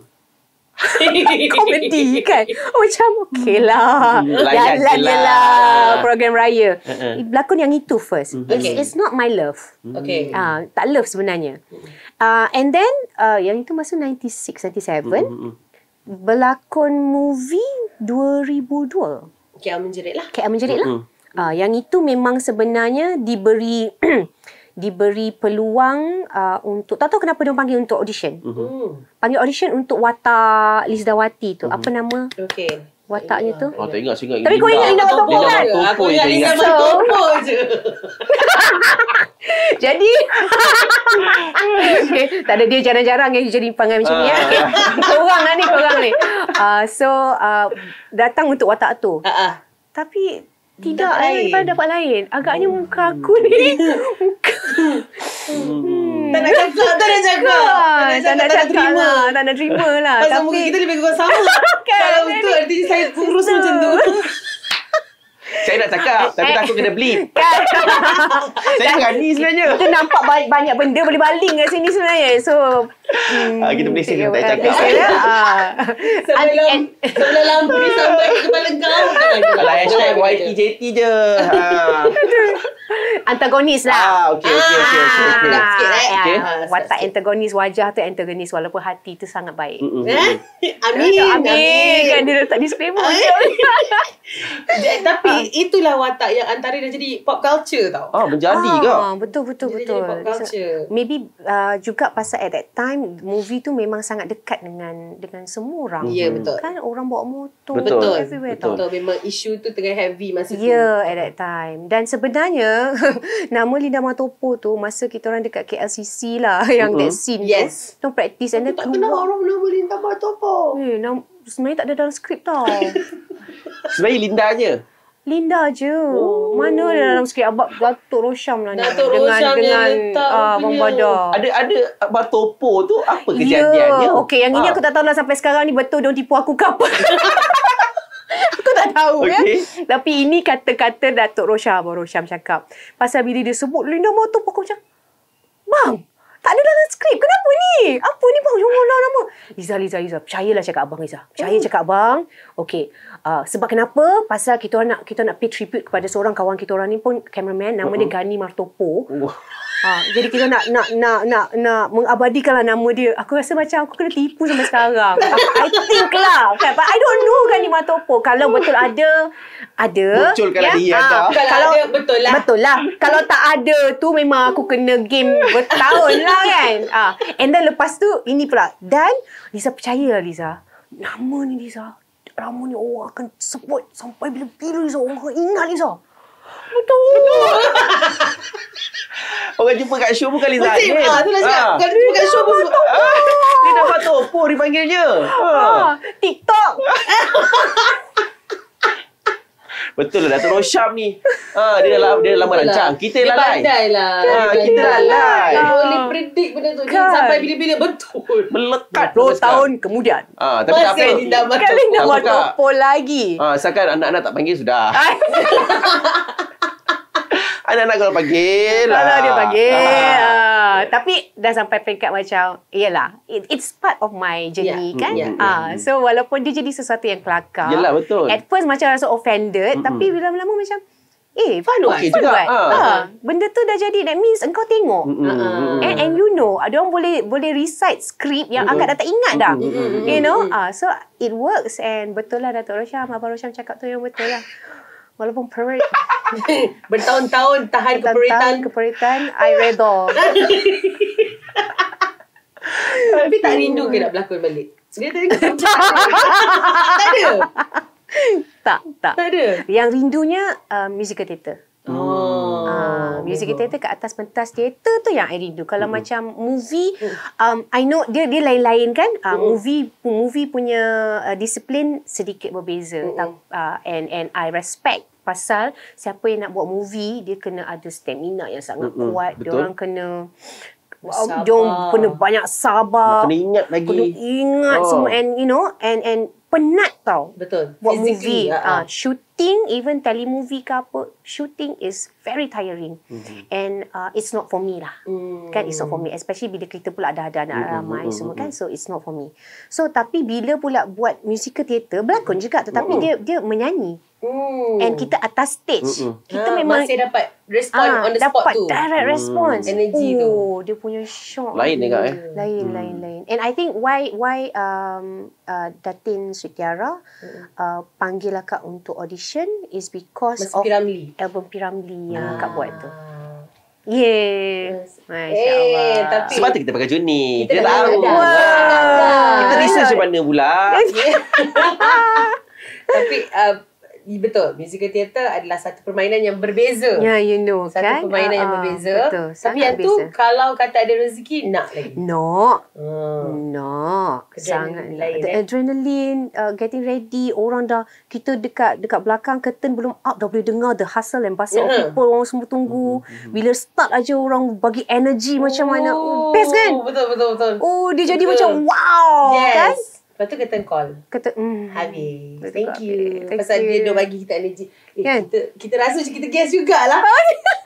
Komedi kan oh, Macam okey hmm. lah hmm. Jalan je lah. lah Program raya uh-uh. Berlakon yang itu first hmm. okay. it's, it's not my love okay. uh, Tak love sebenarnya uh, And then uh, Yang itu masa 96-97 mm-hmm. Berlakon movie 2002 KL Menjerit lah KL Menjerit lah mm-hmm. uh, Yang itu memang sebenarnya Diberi diberi peluang uh, untuk tak tahu kenapa dia panggil untuk audition. Mm-hmm. Panggil audition untuk watak Lizdawati tu. Mm-hmm. Apa nama? Okey. Wataknya tu. Oh, tak ingat, ingat. Tapi kau ingat Lina Topo kan? Lina Topo je. Lina je. Jadi. Tak ada dia jarang-jarang yang jadi panggil macam ni. Uh. korang lah ni, korang ni. Ah, so, ah, datang untuk watak tu. Tapi tidak eh, lain. daripada dapat lain. Agaknya oh. muka aku ni. muka. Hmm. Tak nak cakap, tak nak cakap. Tak nak kan? cakap, tak nak cakap terima. Lah. Tak nak terima lah. Pasal Tapi... muka kita lebih kurang sama. kan, Kalau betul, artinya saya kurus macam tu. Saya nak cakap eh, Tapi takut kena bleep kan? Saya kan? berani sebenarnya Kita nampak banyak, banyak benda Boleh baling kat sini sebenarnya So hmm, ah, Kita boleh sini Tak kan? cakap ah. Sebelum Sebelum lampu Sampai ke kepala kau Kalau hashtag YTJT je ah. Antagonis lah ah, Okay okay okay, okay, okay. Eh. Ya. Watak antagonis Wajah tu antagonis Walaupun hati tu sangat baik eh? Amin Amin Kan dia letak disclaimer Tapi itulah watak yang antara dah jadi pop culture tau. Ah, menjadi ah, ke? Ah, betul betul dia betul. Jadi pop culture. maybe uh, juga pasal at that time movie tu memang sangat dekat dengan dengan semua orang. Ya, yeah, betul. Kan orang bawa motor betul. everywhere betul. tau. Betul. Memang isu tu tengah heavy masa tu. Ya, at that time. Dan sebenarnya nama Linda Matopo tu masa kita orang dekat KLCC lah uh-huh. yang that scene yes. tu. Yes. practice and Aku then tak kenal orang nama Linda Matopo. Eh, nam- sebenarnya tak ada dalam skrip tau. sebenarnya Linda je. Linda je. Oh. Mana ada dalam sikit abad Datuk Rosham lah ni. Datuk dengan, Rosham dengan, ah, yang uh, Ada, ada abad topo tu apa ya, kejadiannya? Yeah. Okay, yang ha. ini ah. aku tak tahu lah sampai sekarang ni betul dia tipu aku ke apa. aku tak tahu okay. ya. Tapi ini kata-kata Datuk Rosham. Abang Rosham cakap. Pasal bila dia sebut Linda Mau tu aku macam. Bang. Tak ada dalam skrip. Kenapa ni? Apa ni bang? Jom ya lah nama. Izzah, Izzah, Izzah. Percayalah cakap abang Izzah. Percaya mm. cakap abang. Okay. Uh, ah, sebab kenapa? Pasal kita nak kita nak pay tribute kepada seorang kawan kita orang ni pun cameraman Nama uh-huh. dia hmm. Gani Martopo. Uh. Ha, jadi kita nak nak nak nak nak mengabadikanlah nama dia. Aku rasa macam aku kena tipu sampai sekarang. I think lah. Okay, but I don't know kan ni topo. Kalau betul ada, ada. Muncul kalau ya? dia ha, ada. Kalau, ada, betul lah. Betul lah. Kalau tak ada tu memang aku kena game bertahun lah kan. Ha. And then lepas tu, ini pula. Dan Lisa percaya lah Lisa. Nama ni Lisa. Ramu ni orang oh, akan sebut sampai bila-bila Lisa. Orang akan ingat Lisa. Aduh. Orang jumpa kat show bukan Liza Mesti, Ha, tu lah cakap. Ha. jumpa kat show pun. Ah. Dia dapat topo dipanggilnya. Ha. ha. TikTok. Betul lah Dato' Rosham ni ha, dia, dah lama, dia lama rancang lah. Kita dia lalai pandai lah ha, Kita lalai Kau boleh predict benda tu kan. Sampai bila-bila Betul Melekat 20 tahun kemudian ha, Tapi Masih tak apa Masih dah matopo Kali dah matopo lagi ha, Sekarang anak-anak tak panggil sudah Anak-anak kalau pagi, lah. Kalau dia ah. panggil. uh, tapi dah sampai peringkat macam, iyalah. it, it's part of my journey yeah. kan. Yeah, yeah, So walaupun dia jadi sesuatu yang kelakar. Yelah betul. At first macam rasa offended. Mm-hmm. Tapi bila lama-lama macam, Eh, fun okay fun juga. Buat. Ha. ha. Benda tu dah jadi. That means engkau tengok. Mm-hmm. And, and you know, ada orang boleh boleh recite skrip yang mm-hmm. agak dah tak ingat dah. Mm-hmm. You know? Ah, so it works and betul lah Dato' Rosham, Abang Rosham cakap tu yang betul lah walaupun perit bertahun-tahun tahan keperitan keperitan I read all tapi tak rindu ke nak berlakon balik tak ada tak tak tak ada yang rindunya uh, musical theater Uh, ah, kita oh, Betul. theater kat atas pentas teater tu yang I rindu. Kalau mm. macam movie mm. um I know dia dia lain-lain kan. Uh, mm. Movie movie punya uh, disiplin sedikit berbeza. Mm. Tam, uh, ah, and and I respect pasal siapa yang nak buat movie dia kena ada stamina yang sangat mm kuat. Dia orang kena Jom kena banyak sabar. Nak kena ingat lagi. Kena ingat oh. semua and you know and and penat tau. Betul. Buat Physically, movie. Uh, uh. Shooting, even telemovie ke apa, shooting is very tiring. Mm-hmm. And uh, it's not for me lah. Mm-hmm. Kan, it's not for me. Especially bila kita pula ada ada anak mm-hmm. ramai mm-hmm. semua kan. Mm-hmm. So, it's not for me. So, tapi bila pula buat musical theatre, berlakon mm-hmm. juga. Tetapi mm-hmm. dia dia menyanyi. Mm. And kita atas stage. Mm-hmm. Kita ha, memang... Masih dapat respon ha, on the spot tu. Dapat direct mm. response. Mm. Energy Ooh, tu. Oh, dia punya shock. Lain dia. juga eh. Lain, mm. lain, lain. And I think why why um, uh, Datin Sutiara Mm-hmm. uh, panggil akak untuk audition is because Mas of Piramli. album Piramli hmm. yang akak ah. buat tu. Yeah. Yes. Masya-Allah. Eh, Sebab tu kita pakai Juni. Kita, kita tahu. Wow. Kita research macam mana pula. tapi uh, betul musical theater adalah satu permainan yang berbeza yeah you know satu kan satu permainan uh, yang ah, berbeza betul tapi yang tu kalau kata ada rezeki nak lagi no hmm. no sangat lain, the adrenaline uh, getting ready orang dah kita dekat dekat belakang curtain belum up dah boleh dengar the hustle and bustle uh people orang semua tunggu uh-huh. bila start aja orang bagi energy oh. macam mana oh, best kan betul betul betul oh dia jadi macam wow yes. kan Lepas tu kata call. Kata mm, habis. Kata Thank you. Thank Pasal you. dia dah bagi kita energy. Eh, kan? kita, kita rasa macam kita guest jugalah.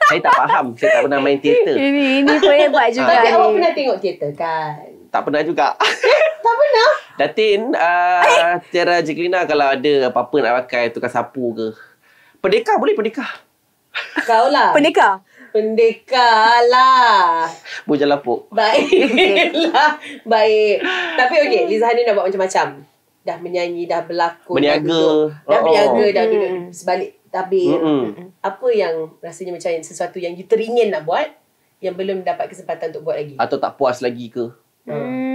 Oh, ya. saya tak faham. Saya tak pernah main teater. ini ini pun hebat juga. Tapi awak pernah tengok teater kan? Tak pernah juga. Eh, tak pernah? Datin, uh, eh. Tiara Jeklina kalau ada apa-apa nak pakai tukar sapu ke. Pendekar boleh pendekar. Kau lah. Pendekar? Pendekar lah. Bujang lapuk. Baik. lah. Baik. Tapi okey, Liza Hani nak buat macam-macam. Dah menyanyi, dah berlakon. Berniaga. Dah oh, oh. berniaga, dah, dah hmm. duduk sebalik. Tapi, apa yang rasanya macam sesuatu yang you teringin nak buat yang belum dapat kesempatan untuk buat lagi? Atau tak puas lagi ke? Hmm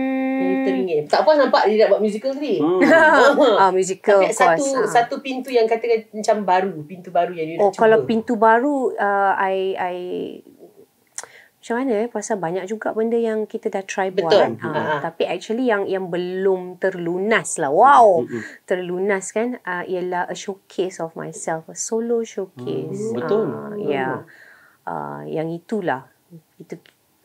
teringin. Hmm. Tak puas nampak dia nak buat musical tadi. Hmm. ah, musical Tapi satu, course. Ah. satu pintu yang katakan macam baru. Pintu baru yang dia oh, nak cuba. Oh, kalau pintu baru, uh, I... I macam mana eh? Pasal banyak juga benda yang kita dah try Betul. buat. Betul. Ha, Tapi actually yang yang belum terlunas lah. Wow. Uh-huh. Terlunas kan. Uh, ialah a showcase of myself. A solo showcase. uh Betul. ya. Yeah. Hmm. Uh, yang itulah. Itu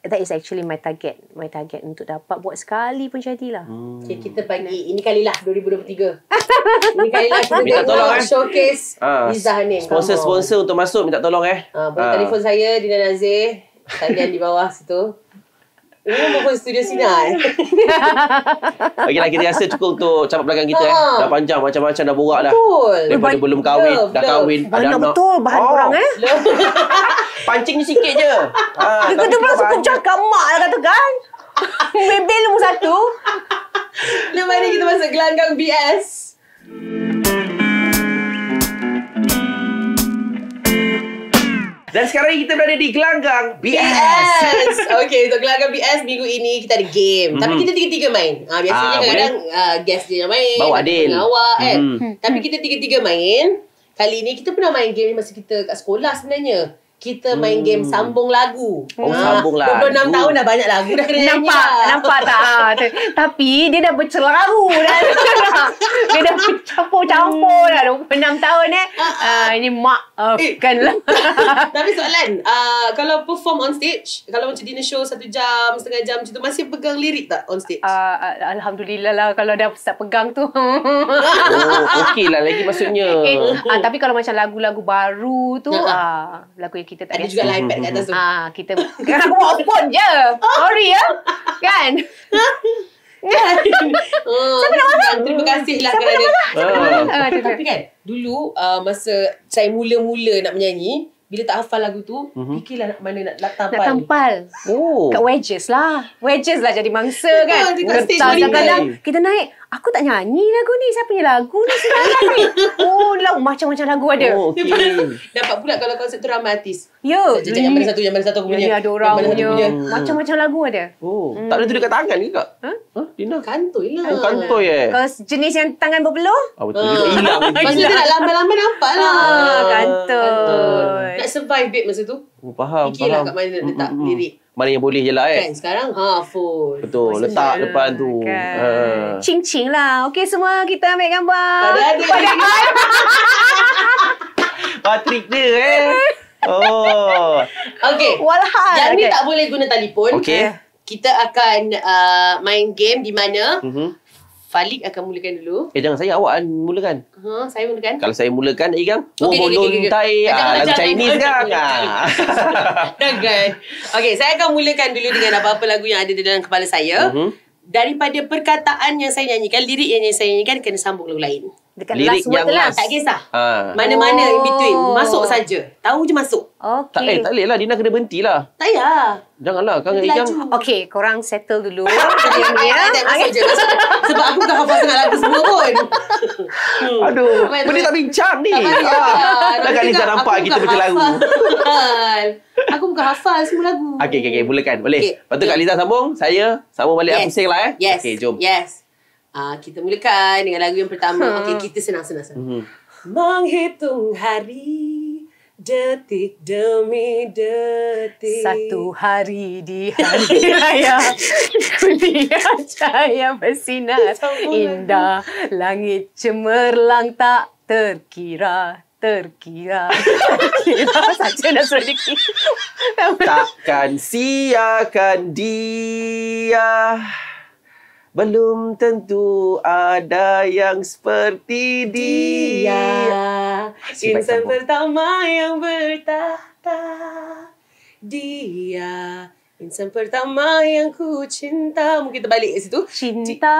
that is actually my target. My target untuk dapat buat sekali pun jadilah. Hmm. Okay, kita bagi. Ini kali kalilah 2023. ini kali lah kita minta tolong eh. showcase uh, ah, Izzah ni. Sponsor-sponsor untuk masuk minta tolong eh. Uh, boleh uh. telefon saya Dina Nazir. Tanya di bawah situ. Rumah pun studio sinar. Okeylah kita rasa cukup untuk camat belakang kita. Ha. Eh. Dah panjang macam-macam dah borak dah. Betul. Daripada Baik, belum kahwin, love, ya, dah kahwin. Love. Banyak ada betul bahan oh. kurang eh. ni sikit je. Ha, kita tu pula suka cakap mak lah kata kan. Bebel nombor satu. Lepas ni kita masuk gelanggang BS. Hmm. Dan sekarang kita berada di gelanggang BS. Okay, untuk gelanggang BS minggu ini kita ada game. Mm-hmm. Tapi kita tiga-tiga main. Ha, biasanya ah, kadang-kadang uh, guest dia yang main. Bawa Adil. Bawa kan. Mm-hmm. Hmm. Tapi kita tiga-tiga main. Kali ini kita pernah main game ni masa kita kat sekolah sebenarnya kita main game hmm. sambung lagu. Oh, ha. sambung lagu. 26 tahun dah banyak lagu dah kena nampak, nyanyi. Nampak, lah. nampak tak? Ha, tapi dia dah bercelaru dah. dia dah bercampur-campur dah 26 tahun eh. Uh, ini mak uh, eh. kan lah. Tapi soalan, uh, kalau perform on stage, kalau macam dinner show satu jam, setengah jam macam tu, masih pegang lirik tak on stage? Uh, uh, Alhamdulillah lah kalau dah start pegang tu. oh, okey lah lagi maksudnya. Eh, uh, tapi kalau macam lagu-lagu baru tu, uh, lagu kita tak ada biasa. juga lah iPad kat atas tu. Ah, kita kan buat phone je. Sorry ya. Kan? Oh, Siapa nak masak? Terima kasih lah Siapa nak masak? Ah. Ah, Tapi kan Dulu ah, Masa saya mula-mula nak menyanyi bila tak hafal lagu tu, mm-hmm. fikirlah nak mana nak, nak tampal. Nak tampal. Oh. Kat wedges lah. Wedges lah jadi mangsa kan. Kita kita naik, aku tak nyanyi lagu ni siapa punya lagu ni sekarang ni oh lau macam-macam lagu ada oh, okay. dapat pula kalau konsep tu ramai artis yo ya. jejak yang mana satu yang mana satu aku punya ya, ada orang punya. punya hmm. macam-macam lagu ada oh hmm. tak ada tudung kat tangan ni kak ha ha dina lah kantoi lah oh, kantoi eh kau jenis yang tangan berpeluh ah betul hilang ah. masa tu nak lama-lama nampak lah ah, kantoi nak survive babe masa tu oh, faham Fikirlah faham kat mana nak letak lirik mana yang boleh je lah eh. Kan sekarang ha full. Betul. Masa letak je. depan tu. Kan. Uh. Cing-cing lah. Okay semua kita ambil gambar. Tak ada lagi. dia eh. Oh. Okay. Walhal. Yang okay. tak boleh guna telefon. Okay. Kita akan uh, main game di mana. Mm-hmm. Falik akan mulakan dulu. Eh jangan saya awak mulakan. Ha, huh, saya mulakan. Kalau saya mulakan lagi kan. Okay, okay, okay, okay, okay. Ah, lagu Chinese kan. Ah. Dah kan. Okay, saya akan mulakan dulu dengan apa-apa lagu yang ada di dalam kepala saya. Mm-hmm. Daripada perkataan yang saya nyanyikan, lirik yang saya nyanyikan kena sambung lagu lain. Dekat lirik last yang word yang lah, Tak kisah. Ha. Mana-mana oh. in between. Oh. Masuk saja. Tahu je masuk. Okay. Tak, eh, tak boleh lah. Dina kena berhenti lah. Tak payah. Janganlah. kau Nanti yang... Okay, korang settle dulu. Sebab aku dah hafal sangat lagu semua pun. Aduh. Benda Aduh. tak bincang ni. Dah kan Liza nampak kita macam lagu. aku bukan hafal semua lagu. Okay, okay, okay. Mulakan. Boleh. Okay. Lepas tu Kak Liza sambung. Saya sambung balik. Yes. Aku sing lah eh. Okay, jom. Yes. Uh, kita mulakan dengan lagu yang pertama. Huh. Ha. Okey, kita senang-senang. Mm-hmm. Menghitung hari detik demi detik satu hari di hari raya dunia cahaya bersinar indah langit cemerlang tak terkira terkira terkira saja nak suruh dikit takkan siakan dia belum tentu ada yang seperti dia. dia. Insan pertama yang bertata. Dia. Insan pertama yang ku cinta. Mungkin kita balik ke situ. Cinta.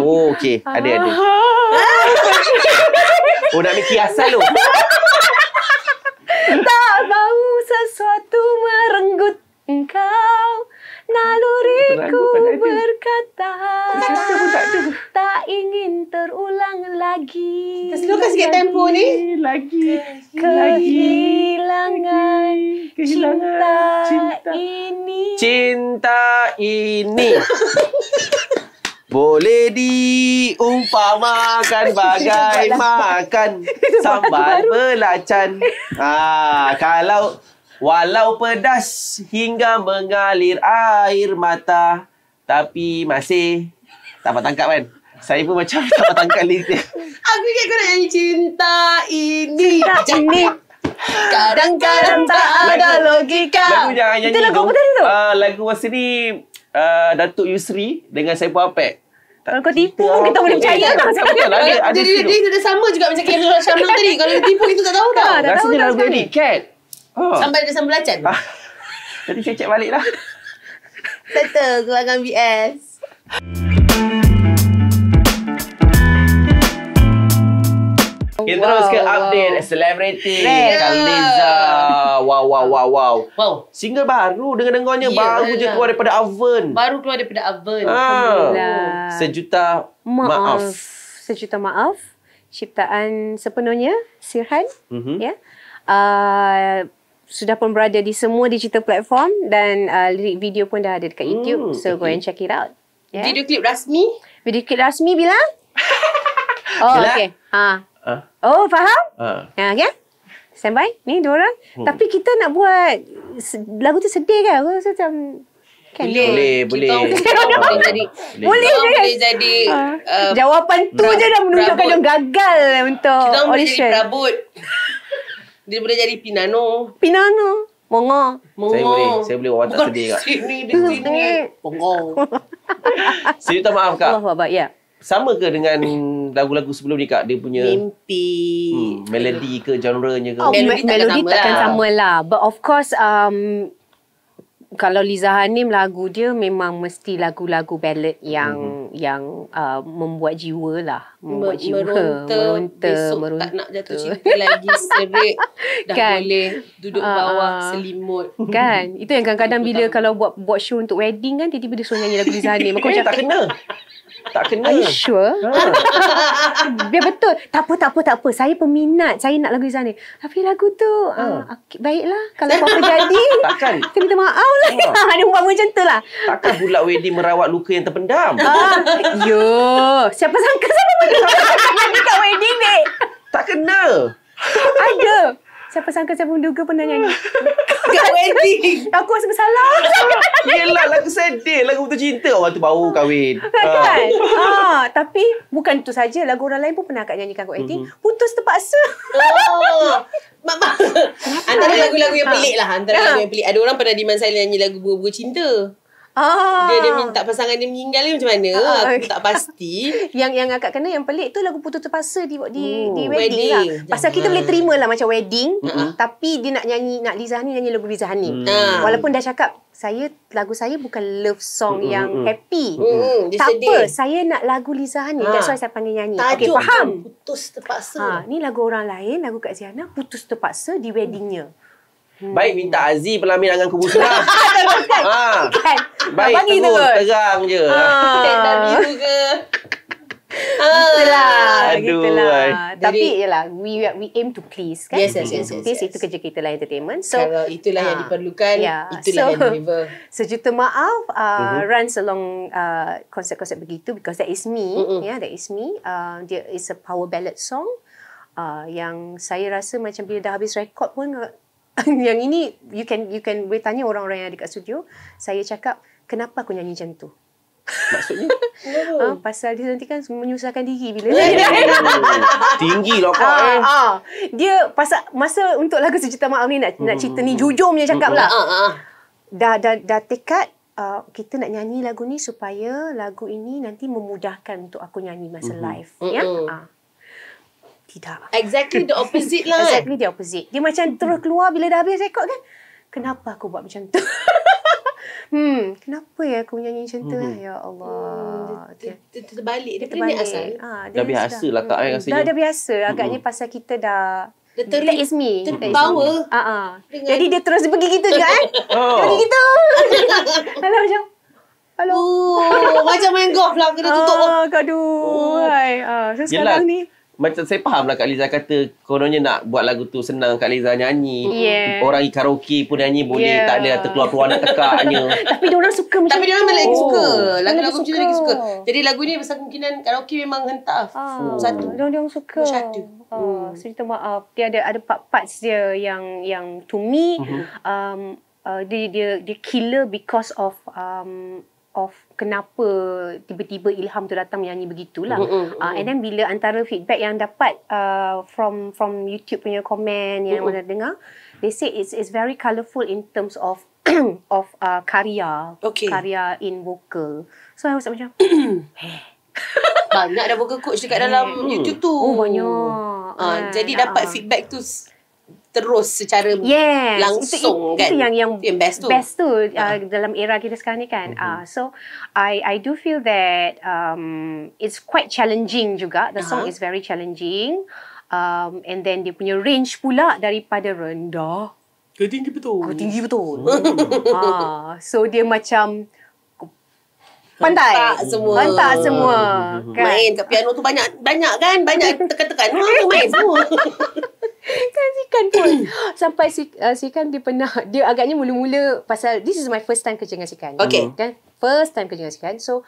Oh, okey. Ada, ada. oh, nak mikir asal lu. tak bau sesuatu merenggut engkau. Naluriku berkata Tak ingin terulang lagi Terus slowkan sikit tempo ni Lagi Kehilangan Cinta ini Cinta ini Boleh diumpamakan bagai makan Sambal belacan ah, Kalau Walau pedas hingga mengalir air mata Tapi masih Tak apa tangkap kan? Saya pun macam tak apa tangkap lirik Aku ingat kau nak nyanyi cinta ini Cinta ini Kadang-kadang tak ada lagu, logika Lagu jangan nyanyi lagu tu? Uh, lagu masa ni uh, Datuk Yusri dengan Saipu Apek kalau kau tipu pun kita boleh percaya tak sama kan? Jadi dia sudah sama juga macam Kenzo Shaman tadi. Kalau tipu itu tak tahu ah, tak? Rasanya lagu ni, Cat. Oh. Sampai dia sambil belacan. Ah. Jadi saya cek balik lah. Betul, keluarkan BS. Kita wow. terus ke update selebriti Kaliza. Wow, wow, wow, wow. Wow. Single baru dengan dengarnya yeah, baru je keluar daripada oven. Baru keluar daripada oven. Ah. Sejuta maaf. maaf. Sejuta maaf. Ciptaan sepenuhnya Sirhan. Mm-hmm. Ya. Yeah. Uh, sudah pun berada di semua digital platform dan uh, lirik video pun dah ada dekat hmm, YouTube. So okay. go and check it out. Yeah. Video clip rasmi? Video clip rasmi bila? oh, bila? okay. Ha. Uh. Oh, faham? Uh. Ya, yeah, ha, okay. Stand by. Ni dua orang. Hmm. Tapi kita nak buat lagu tu sedih kan? Aku rasa macam boleh, kan? boleh, boleh. Kita boleh jadi. Boleh jadi. Ah. Uh, Jawapan tu je dah menunjukkan yang gagal untuk audition. Kita boleh jadi perabot. Dia boleh jadi Pinano. Pinano. Mongo. Mongo. Saya boleh. Saya boleh orang tak Bukan sedih kat. Sini di sini. Mongo. Saya minta maaf kak. Allah wabak, ya. Sama ke dengan lagu-lagu sebelum ni kak? Dia punya mimpi. Hmm, melodi ke genre-nya ke? Oh, melody, takkan lah. sama lah. But of course um, kalau Liza Hanim lagu dia memang mesti lagu-lagu ballad yang hmm. yang uh, membuat jiwa lah membuat jiwa meronta, meronta, besok meronta. tak nak jatuh cinta lagi serik dah kan? boleh duduk uh, bawah ah, ah. selimut kan itu yang kadang-kadang bila kalau buat buat show untuk wedding kan tiba-tiba dia suruh nyanyi lagu Liza Hanim aku macam eh, tak kena tak kena. Are you sure? Ha. Biar betul. Tak apa, tak apa, tak apa. Saya peminat. Saya nak lagu Izan ni. Tapi lagu tu, ha. uh, baiklah. Kalau apa-apa jadi, Takkan. kita minta maaf lah. Ha. Dia buat macam tu lah. Takkan bulat wedding merawat luka yang terpendam. Ah. Yo. Siapa sangka saya nak luka dekat wedding ni? Tak kena. Ada. Siapa sangka saya pun duga pun nyanyi. Kau wedding. Aku rasa bersalah. Yelah lagu sedih. Lagu betul cinta orang tu baru kahwin. Kan? Uh. tapi bukan itu saja. Lagu orang lain pun pernah akak nyanyikan Kau wedding. Mhm. Putus terpaksa. Oh. antara lagu-lagu yang ha. pelik lah. Antara ya. lagu yang pelik. Ada orang pernah demand saya nyanyi lagu buah-buah cinta. Ah. Dia, dia minta pasangan dia meninggal ni macam mana ah, aku tak pasti yang yang akak kena yang pelik tu lagu putus terpaksa di di, oh, di wedding, wedding lah pasal kita boleh terima lah macam wedding uh-huh. tapi dia nak nyanyi nak Liza ni nyanyi lagu Liza ni hmm. Ah. walaupun dah cakap saya lagu saya bukan love song hmm. yang happy hmm. Hmm. Dia tak apa saya nak lagu Liza ni ha. that's ah. why saya panggil nyanyi Tajuk okay, faham putus terpaksa ha. ni lagu orang lain lagu Kak Ziana putus terpaksa di weddingnya hmm. Baik minta Aziz pelamin dengan kubu sana. ha. Baik bagi terus tengok. Terang je ha. Ah. Tentang biru ah. ke Itulah Aduh Tapi yelah We we aim to please kan? Yes yes yes, yes, please, yes, Itu kerja kita lah entertainment so, Kalau itulah uh, yang ah, diperlukan yeah. Itulah so, yang deliver Sejuta maaf uh, uh-huh. Runs along uh, Konsep-konsep begitu Because that is me uh-uh. Yeah, That is me uh, there is a power ballad song Uh, yang saya rasa macam bila dah habis record pun yang ini you can you can boleh tanya orang-orang yang ada kat studio saya cakap kenapa aku nyanyi macam tu? Maksudnya? Oh. Uh, pasal dia nanti kan menyusahkan diri bila Tinggi lah kau ah, eh. ah. Dia pasal masa untuk lagu Sejuta Maaf ni nak, hmm. nak cerita ni hmm. jujur punya cakap hmm. lah. Hmm. Dah, dah, dah tekad uh, kita nak nyanyi lagu ni supaya lagu ini nanti memudahkan untuk aku nyanyi masa hmm. live. Hmm. Ya? Uh. Tidak. Exactly the opposite lah. Kan? Exactly the opposite. Dia macam terus keluar bila dah habis rekod kan. Kenapa aku buat macam tu? Hmm, kenapa ya aku nyanyi macam tu hmm Ya Allah. Hmm, terbalik dia kena asal. Ah, lah, hmm, dah biasa lah tak ayang rasanya. Dah biasa agaknya pasal kita dah Literally, that is me. Terbawa. Ha ah. ah. Jadi dia terus pergi gitu juga eh. Oh. Pergi gitu. Hello macam Hello. Oh, macam main golf lah kena tutup. Ah, lah. oh. aduh. Oh. Ah, so sekarang Yelah. ni macam saya faham lah Kak Liza kata kononnya nak buat lagu tu senang Kak Liza nyanyi yeah. orang karaoke pun nyanyi boleh yeah. tak ada terkeluar-keluar nak tekaknya tapi dia orang suka macam tapi dia orang lagi suka lagu-lagu macam tu lagi suka jadi lagu ni besar kemungkinan karaoke memang hentak ah, satu dia orang suka oh, satu ah, Hmm. Uh, cerita maaf dia ada ada part parts dia yang yang to me uh-huh. um, uh, dia dia dia killer because of um, of kenapa tiba-tiba ilham tu datang menyanyi begitulah mm-hmm. uh, and then bila antara feedback yang dapat uh, from from YouTube punya komen yang mm-hmm. orang dengar they say it's it's very colourful in terms of of uh, karya okay. karya in vocal so I was macam banyak dah vocal coach dekat dalam mm. YouTube tu oh banyak uh, uh, jadi eh, dapat uh, feedback tu terus secara yes. langsung itu, itu, kan itu yang yang, yang best tu, best tu uh, uh. dalam era kita sekarang ni kan mm-hmm. uh, so i i do feel that um it's quite challenging juga the uh-huh. song is very challenging um and then dia punya range pula daripada rendah ke tinggi betul ke tinggi betul hmm. ah uh, so dia macam Pantai semua. Pantai semua. Hmm. Kan? Main kat piano tu banyak banyak kan? Banyak tekan-tekan. Ha, main semua. kan si kan pun sampai si, uh, si kan dia pernah dia agaknya mula-mula pasal this is my first time kerja dengan si kan okay. Mm-hmm. kan first time kerja dengan si kan so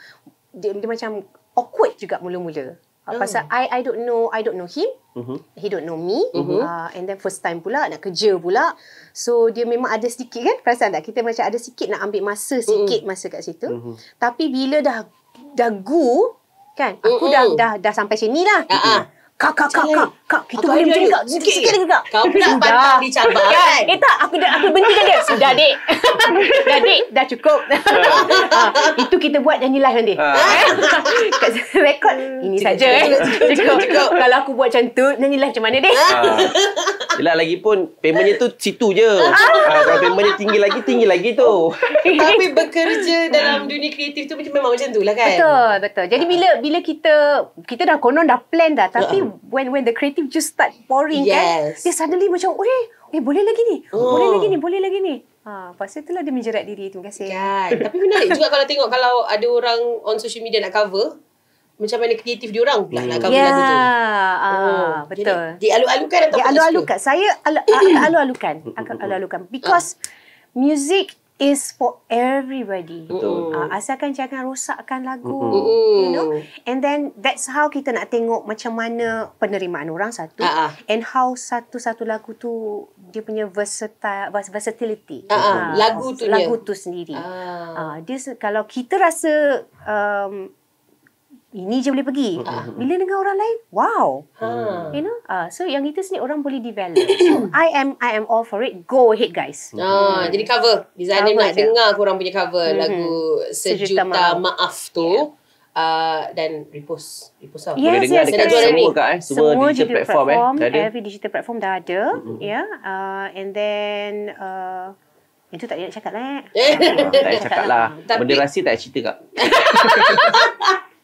dia, dia macam awkward juga mula-mula uh, oh. pasal i i don't know i don't know him uh-huh. he don't know me uh-huh. uh, and then first time pula nak kerja pula so dia memang ada sedikit kan perasaan tak kita macam ada sikit nak ambil masa sikit uh-huh. masa kat situ uh-huh. tapi bila dah dah go kan aku uh-huh. dah dah dah sampai sini lah uh-huh. Kak, kita boleh macam ni kak. Sikit, sikit lagi kak. Kau pula pantang di kan? Eh tak, aku, aku, aku berhenti dia. Sudah dek. sudah dek, dah cukup. Ah. Itu kita buat nyanyi live nanti. Ah. Eh? Kat rekod, ini saja. Eh. Cukup, cukup. Kalau aku buat macam tu, nyanyi live macam mana dek? Yelah ah. lagi pun Paymentnya tu situ je Kalau paymentnya tinggi lagi Tinggi lagi tu Tapi bekerja Dalam dunia kreatif tu Memang macam tu lah kan Betul betul. Jadi bila Bila kita Kita dah konon dah plan dah Tapi ya. when when the creative negatif just start pouring kan? yes. kan. Dia suddenly macam, weh, weh boleh lagi ni. Oh. Boleh lagi ni, boleh lagi ni. Ha, lepas tu lah dia menjerat diri. Terima kasih. Kan. Tapi menarik juga kalau tengok kalau ada orang on social media nak cover. Macam mana kreatif dia orang pula nak cover yeah. lagu tu. Ya, ah, oh. betul. Dia alu alukan atau dia alu-alukan. Saya alu-alukan. Akan alu-alukan. Because uh. music is for everybody. Uh, asalkan jangan rosakkan lagu. Uh-uh. You know? And then that's how kita nak tengok macam mana penerimaan orang satu. Uh-uh. And how satu-satu lagu tu dia punya versatile, versatility. Uh-uh. Uh, lagu tu Lagu tu sendiri. Uh. Uh, dia, kalau kita rasa... Um, ini je boleh pergi. Ah, bila dengar orang lain, wow. Hmm. You know? Uh, so yang itu sendiri orang boleh develop. so I am I am all for it. Go ahead guys. Ah, hmm. jadi cover. Designer nak dengar aku orang punya cover mm-hmm. lagu sejuta, sejuta maaf, maaf tu. Yeah. Uh, dan repost repost lah. Yes, boleh dengar yes, dekat semua ni. Eh, semua, digital, platform, platform eh. Every digital platform dah ada. Mm-hmm. Yeah. Uh, and then uh, yang tak nak cakap lah eh. eh. Tak nak cakap lah. Benda rahsia tak nak cerita kak.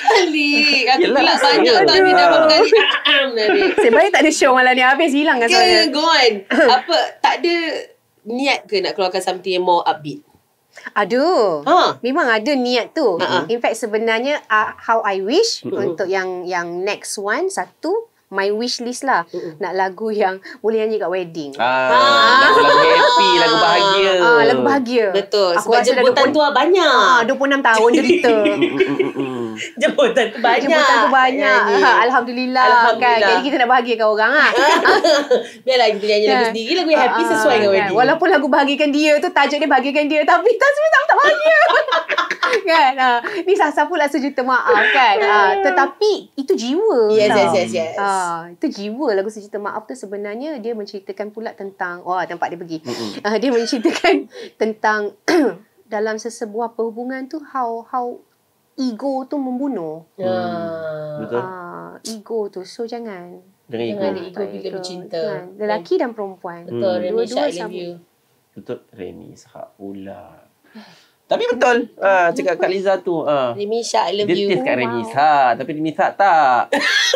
Balik Aku Yelah, banyak tau Ni dah berapa kali Aam dah Sebab tak ada show malam ni Habis hilang kan okay, suara gone Apa Tak ada Niat ke nak keluarkan something yang more upbeat Aduh. ha. Memang ada niat tu uh-huh. In fact sebenarnya uh, How I wish uh-huh. Untuk yang Yang next one Satu My wish list lah uh-huh. Nak lagu yang Boleh nyanyi kat wedding ah, ah. Ha. Lagu happy Lagu bahagia ah, Lagu bahagia Betul Aku Sebab jemputan tu lah banyak ah, 26 tahun derita Jemputan tu banyak. Jemputan tu banyak. Alhamdulillah. Alhamdulillah. Kan? Jadi kita nak bahagiakan orang lah. Biarlah kita nyanyi lagu ha. sendiri. Lagu yang happy ha, ha, sesuai dengan wedding. Walaupun lagu bahagikan dia tu. Tajuk dia bahagikan dia. Tapi tak semua tak bahagia. kan? Ha. Ni sasa pula sejuta maaf kan? Ha. Tetapi itu jiwa. Yes, tau. yes, yes. yes. Ha. Itu jiwa lagu sejuta maaf tu sebenarnya. Dia menceritakan pula tentang. Wah oh, tempat dia pergi. mm dia menceritakan tentang dalam sesebuah perhubungan tu how how ego tu membunuh. Hmm. Betul. Uh, ego tu so jangan. Jangan ego, jangan ego bila ego. bercinta. Kan? Lelaki dan perempuan. Betul. Hmm. Dua-dua sama. You. Betul. Reni Ishak pula. Tapi betul. Ha, ah, cakap Kak Liza tu. Ha. Ah. Remy Shah, I love you. Dia test kat Remy Shah. Tapi Remy Shah tak.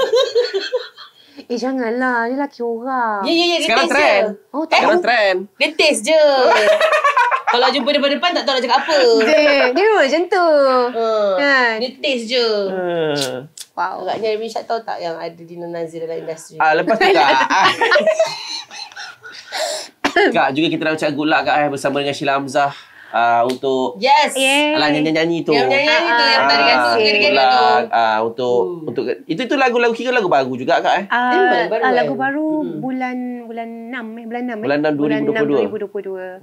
Eh janganlah Dia lelaki orang Ya ya ya Sekarang trend Oh, tak eh? trend Dia je Kalau jumpa depan depan Tak tahu nak cakap apa Dia, dia macam tu uh, kan? Dia taste je uh. Wow Agaknya Remy Shad tahu tak Yang ada di Nazir dalam industri Ah uh, Lepas tu tak Kak juga kita nak ucap good luck Kak eh, Bersama dengan Sheila Hamzah uh, untuk yes ala nyanyi-nyanyi tu. Yang nyanyi tu yang ah, tadi kasi tu. Ah, untuk hmm. untuk itu itu lagu-lagu kira lagu baru juga kak eh. Uh, lagu eh? baru hmm. bulan bulan 6 eh bulan 6 eh. Bulan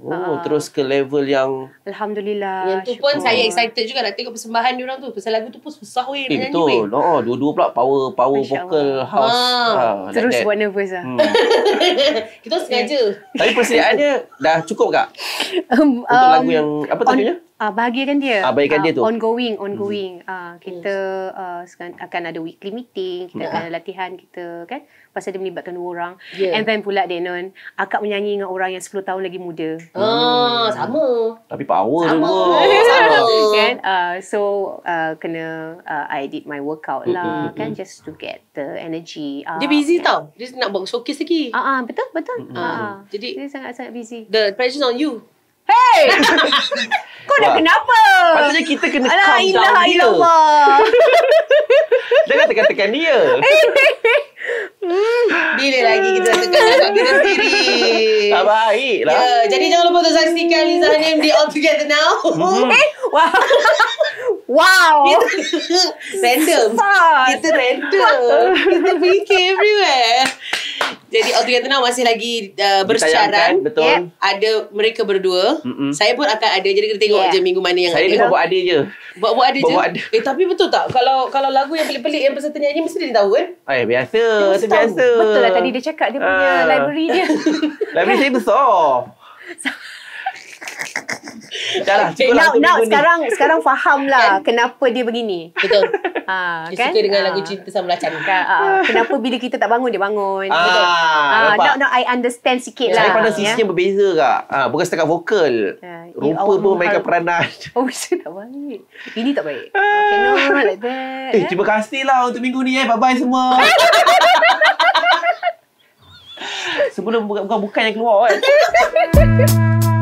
6 2022. Bulan 6, 2022. Oh uh. terus ke level yang alhamdulillah. Yang tu pun syukur. saya excited juga nak tengok persembahan dia orang tu. Pasal lagu tu pun susah weh eh, nyanyi. Eh, betul. Ni, oh, dua-dua pula power power Masya vocal Allah. house. Uh, terus like buat nervous ah. Kita sengaja. Tapi persediaannya dah cukup kak? Um, untuk lagu um, yang apa tajuknya? Ah uh, bahagikan dia. Ah uh, ah, bahagikan uh, ah, dia tu. Ongoing, ongoing. hmm uh, kita yes. uh, akan ada weekly meeting, kita mm akan hmm. ada latihan kita kan pasal dia melibatkan dua orang. Yeah. And then pula Denon, akak menyanyi dengan orang yang 10 tahun lagi muda. Ah hmm. sama. Tapi power tu. Sama. sama. kan? Uh, so uh, kena uh, I did my workout lah mm-hmm. kan hmm. just to get the energy. Uh, dia busy kan? tau. Dia nak buat showcase lagi. Ah uh-huh, betul, betul. Mm-hmm. Uh-huh. Jadi dia sangat-sangat busy. The pressure on you. Hey! Kau dah kenapa? Patutnya kita kena Alah, calm ilah, down ilah dia. Jangan tekan-tekan dia. Bila lagi kita tekan dalam kita sendiri? Tak baik lah. Ya, jadi jangan lupa untuk saksikan Liza Hanim di All Together Now. Mm-hmm. Eh? Wow. Wow Kita random Kita random Kita fikir everywhere jadi all together now masih lagi uh, bersiaran. Betul. Yep. Ada mereka berdua. Mm-mm. Saya pun akan ada. Jadi kita tengok yeah. je minggu mana yang saya ada. Saya ni buat-buat ada je. Buat-buat ada buat-buat je? Ada. Eh tapi betul tak? Kalau kalau lagu yang pelik-pelik yang peserta nyanyi mesti dia tahu kan? Eh? eh biasa. Dia biasa. Betul lah tadi dia cakap dia punya uh, library dia. library saya besar. Dah lah, cukup Now, now sekarang, sekarang faham lah kan? kenapa dia begini. Betul. Ha, dia kan? suka dengan ha. lagu ah. cinta sama belacan. Kan, ah, ha, kenapa bila kita tak bangun, dia bangun. Ha, Betul. Ha, now, now I understand sikit lah, ya. lah. Saya pandang sisi yeah. yang berbeza kak. Ha, bukan setakat vokal. Ha, Rupa pun mereka peranan. Oh, saya tak baik. Ini tak baik. Okay, no, like that. Eh, eh, terima kasih lah untuk minggu ni eh. Bye-bye semua. Sebelum bukan-bukan yang keluar kan.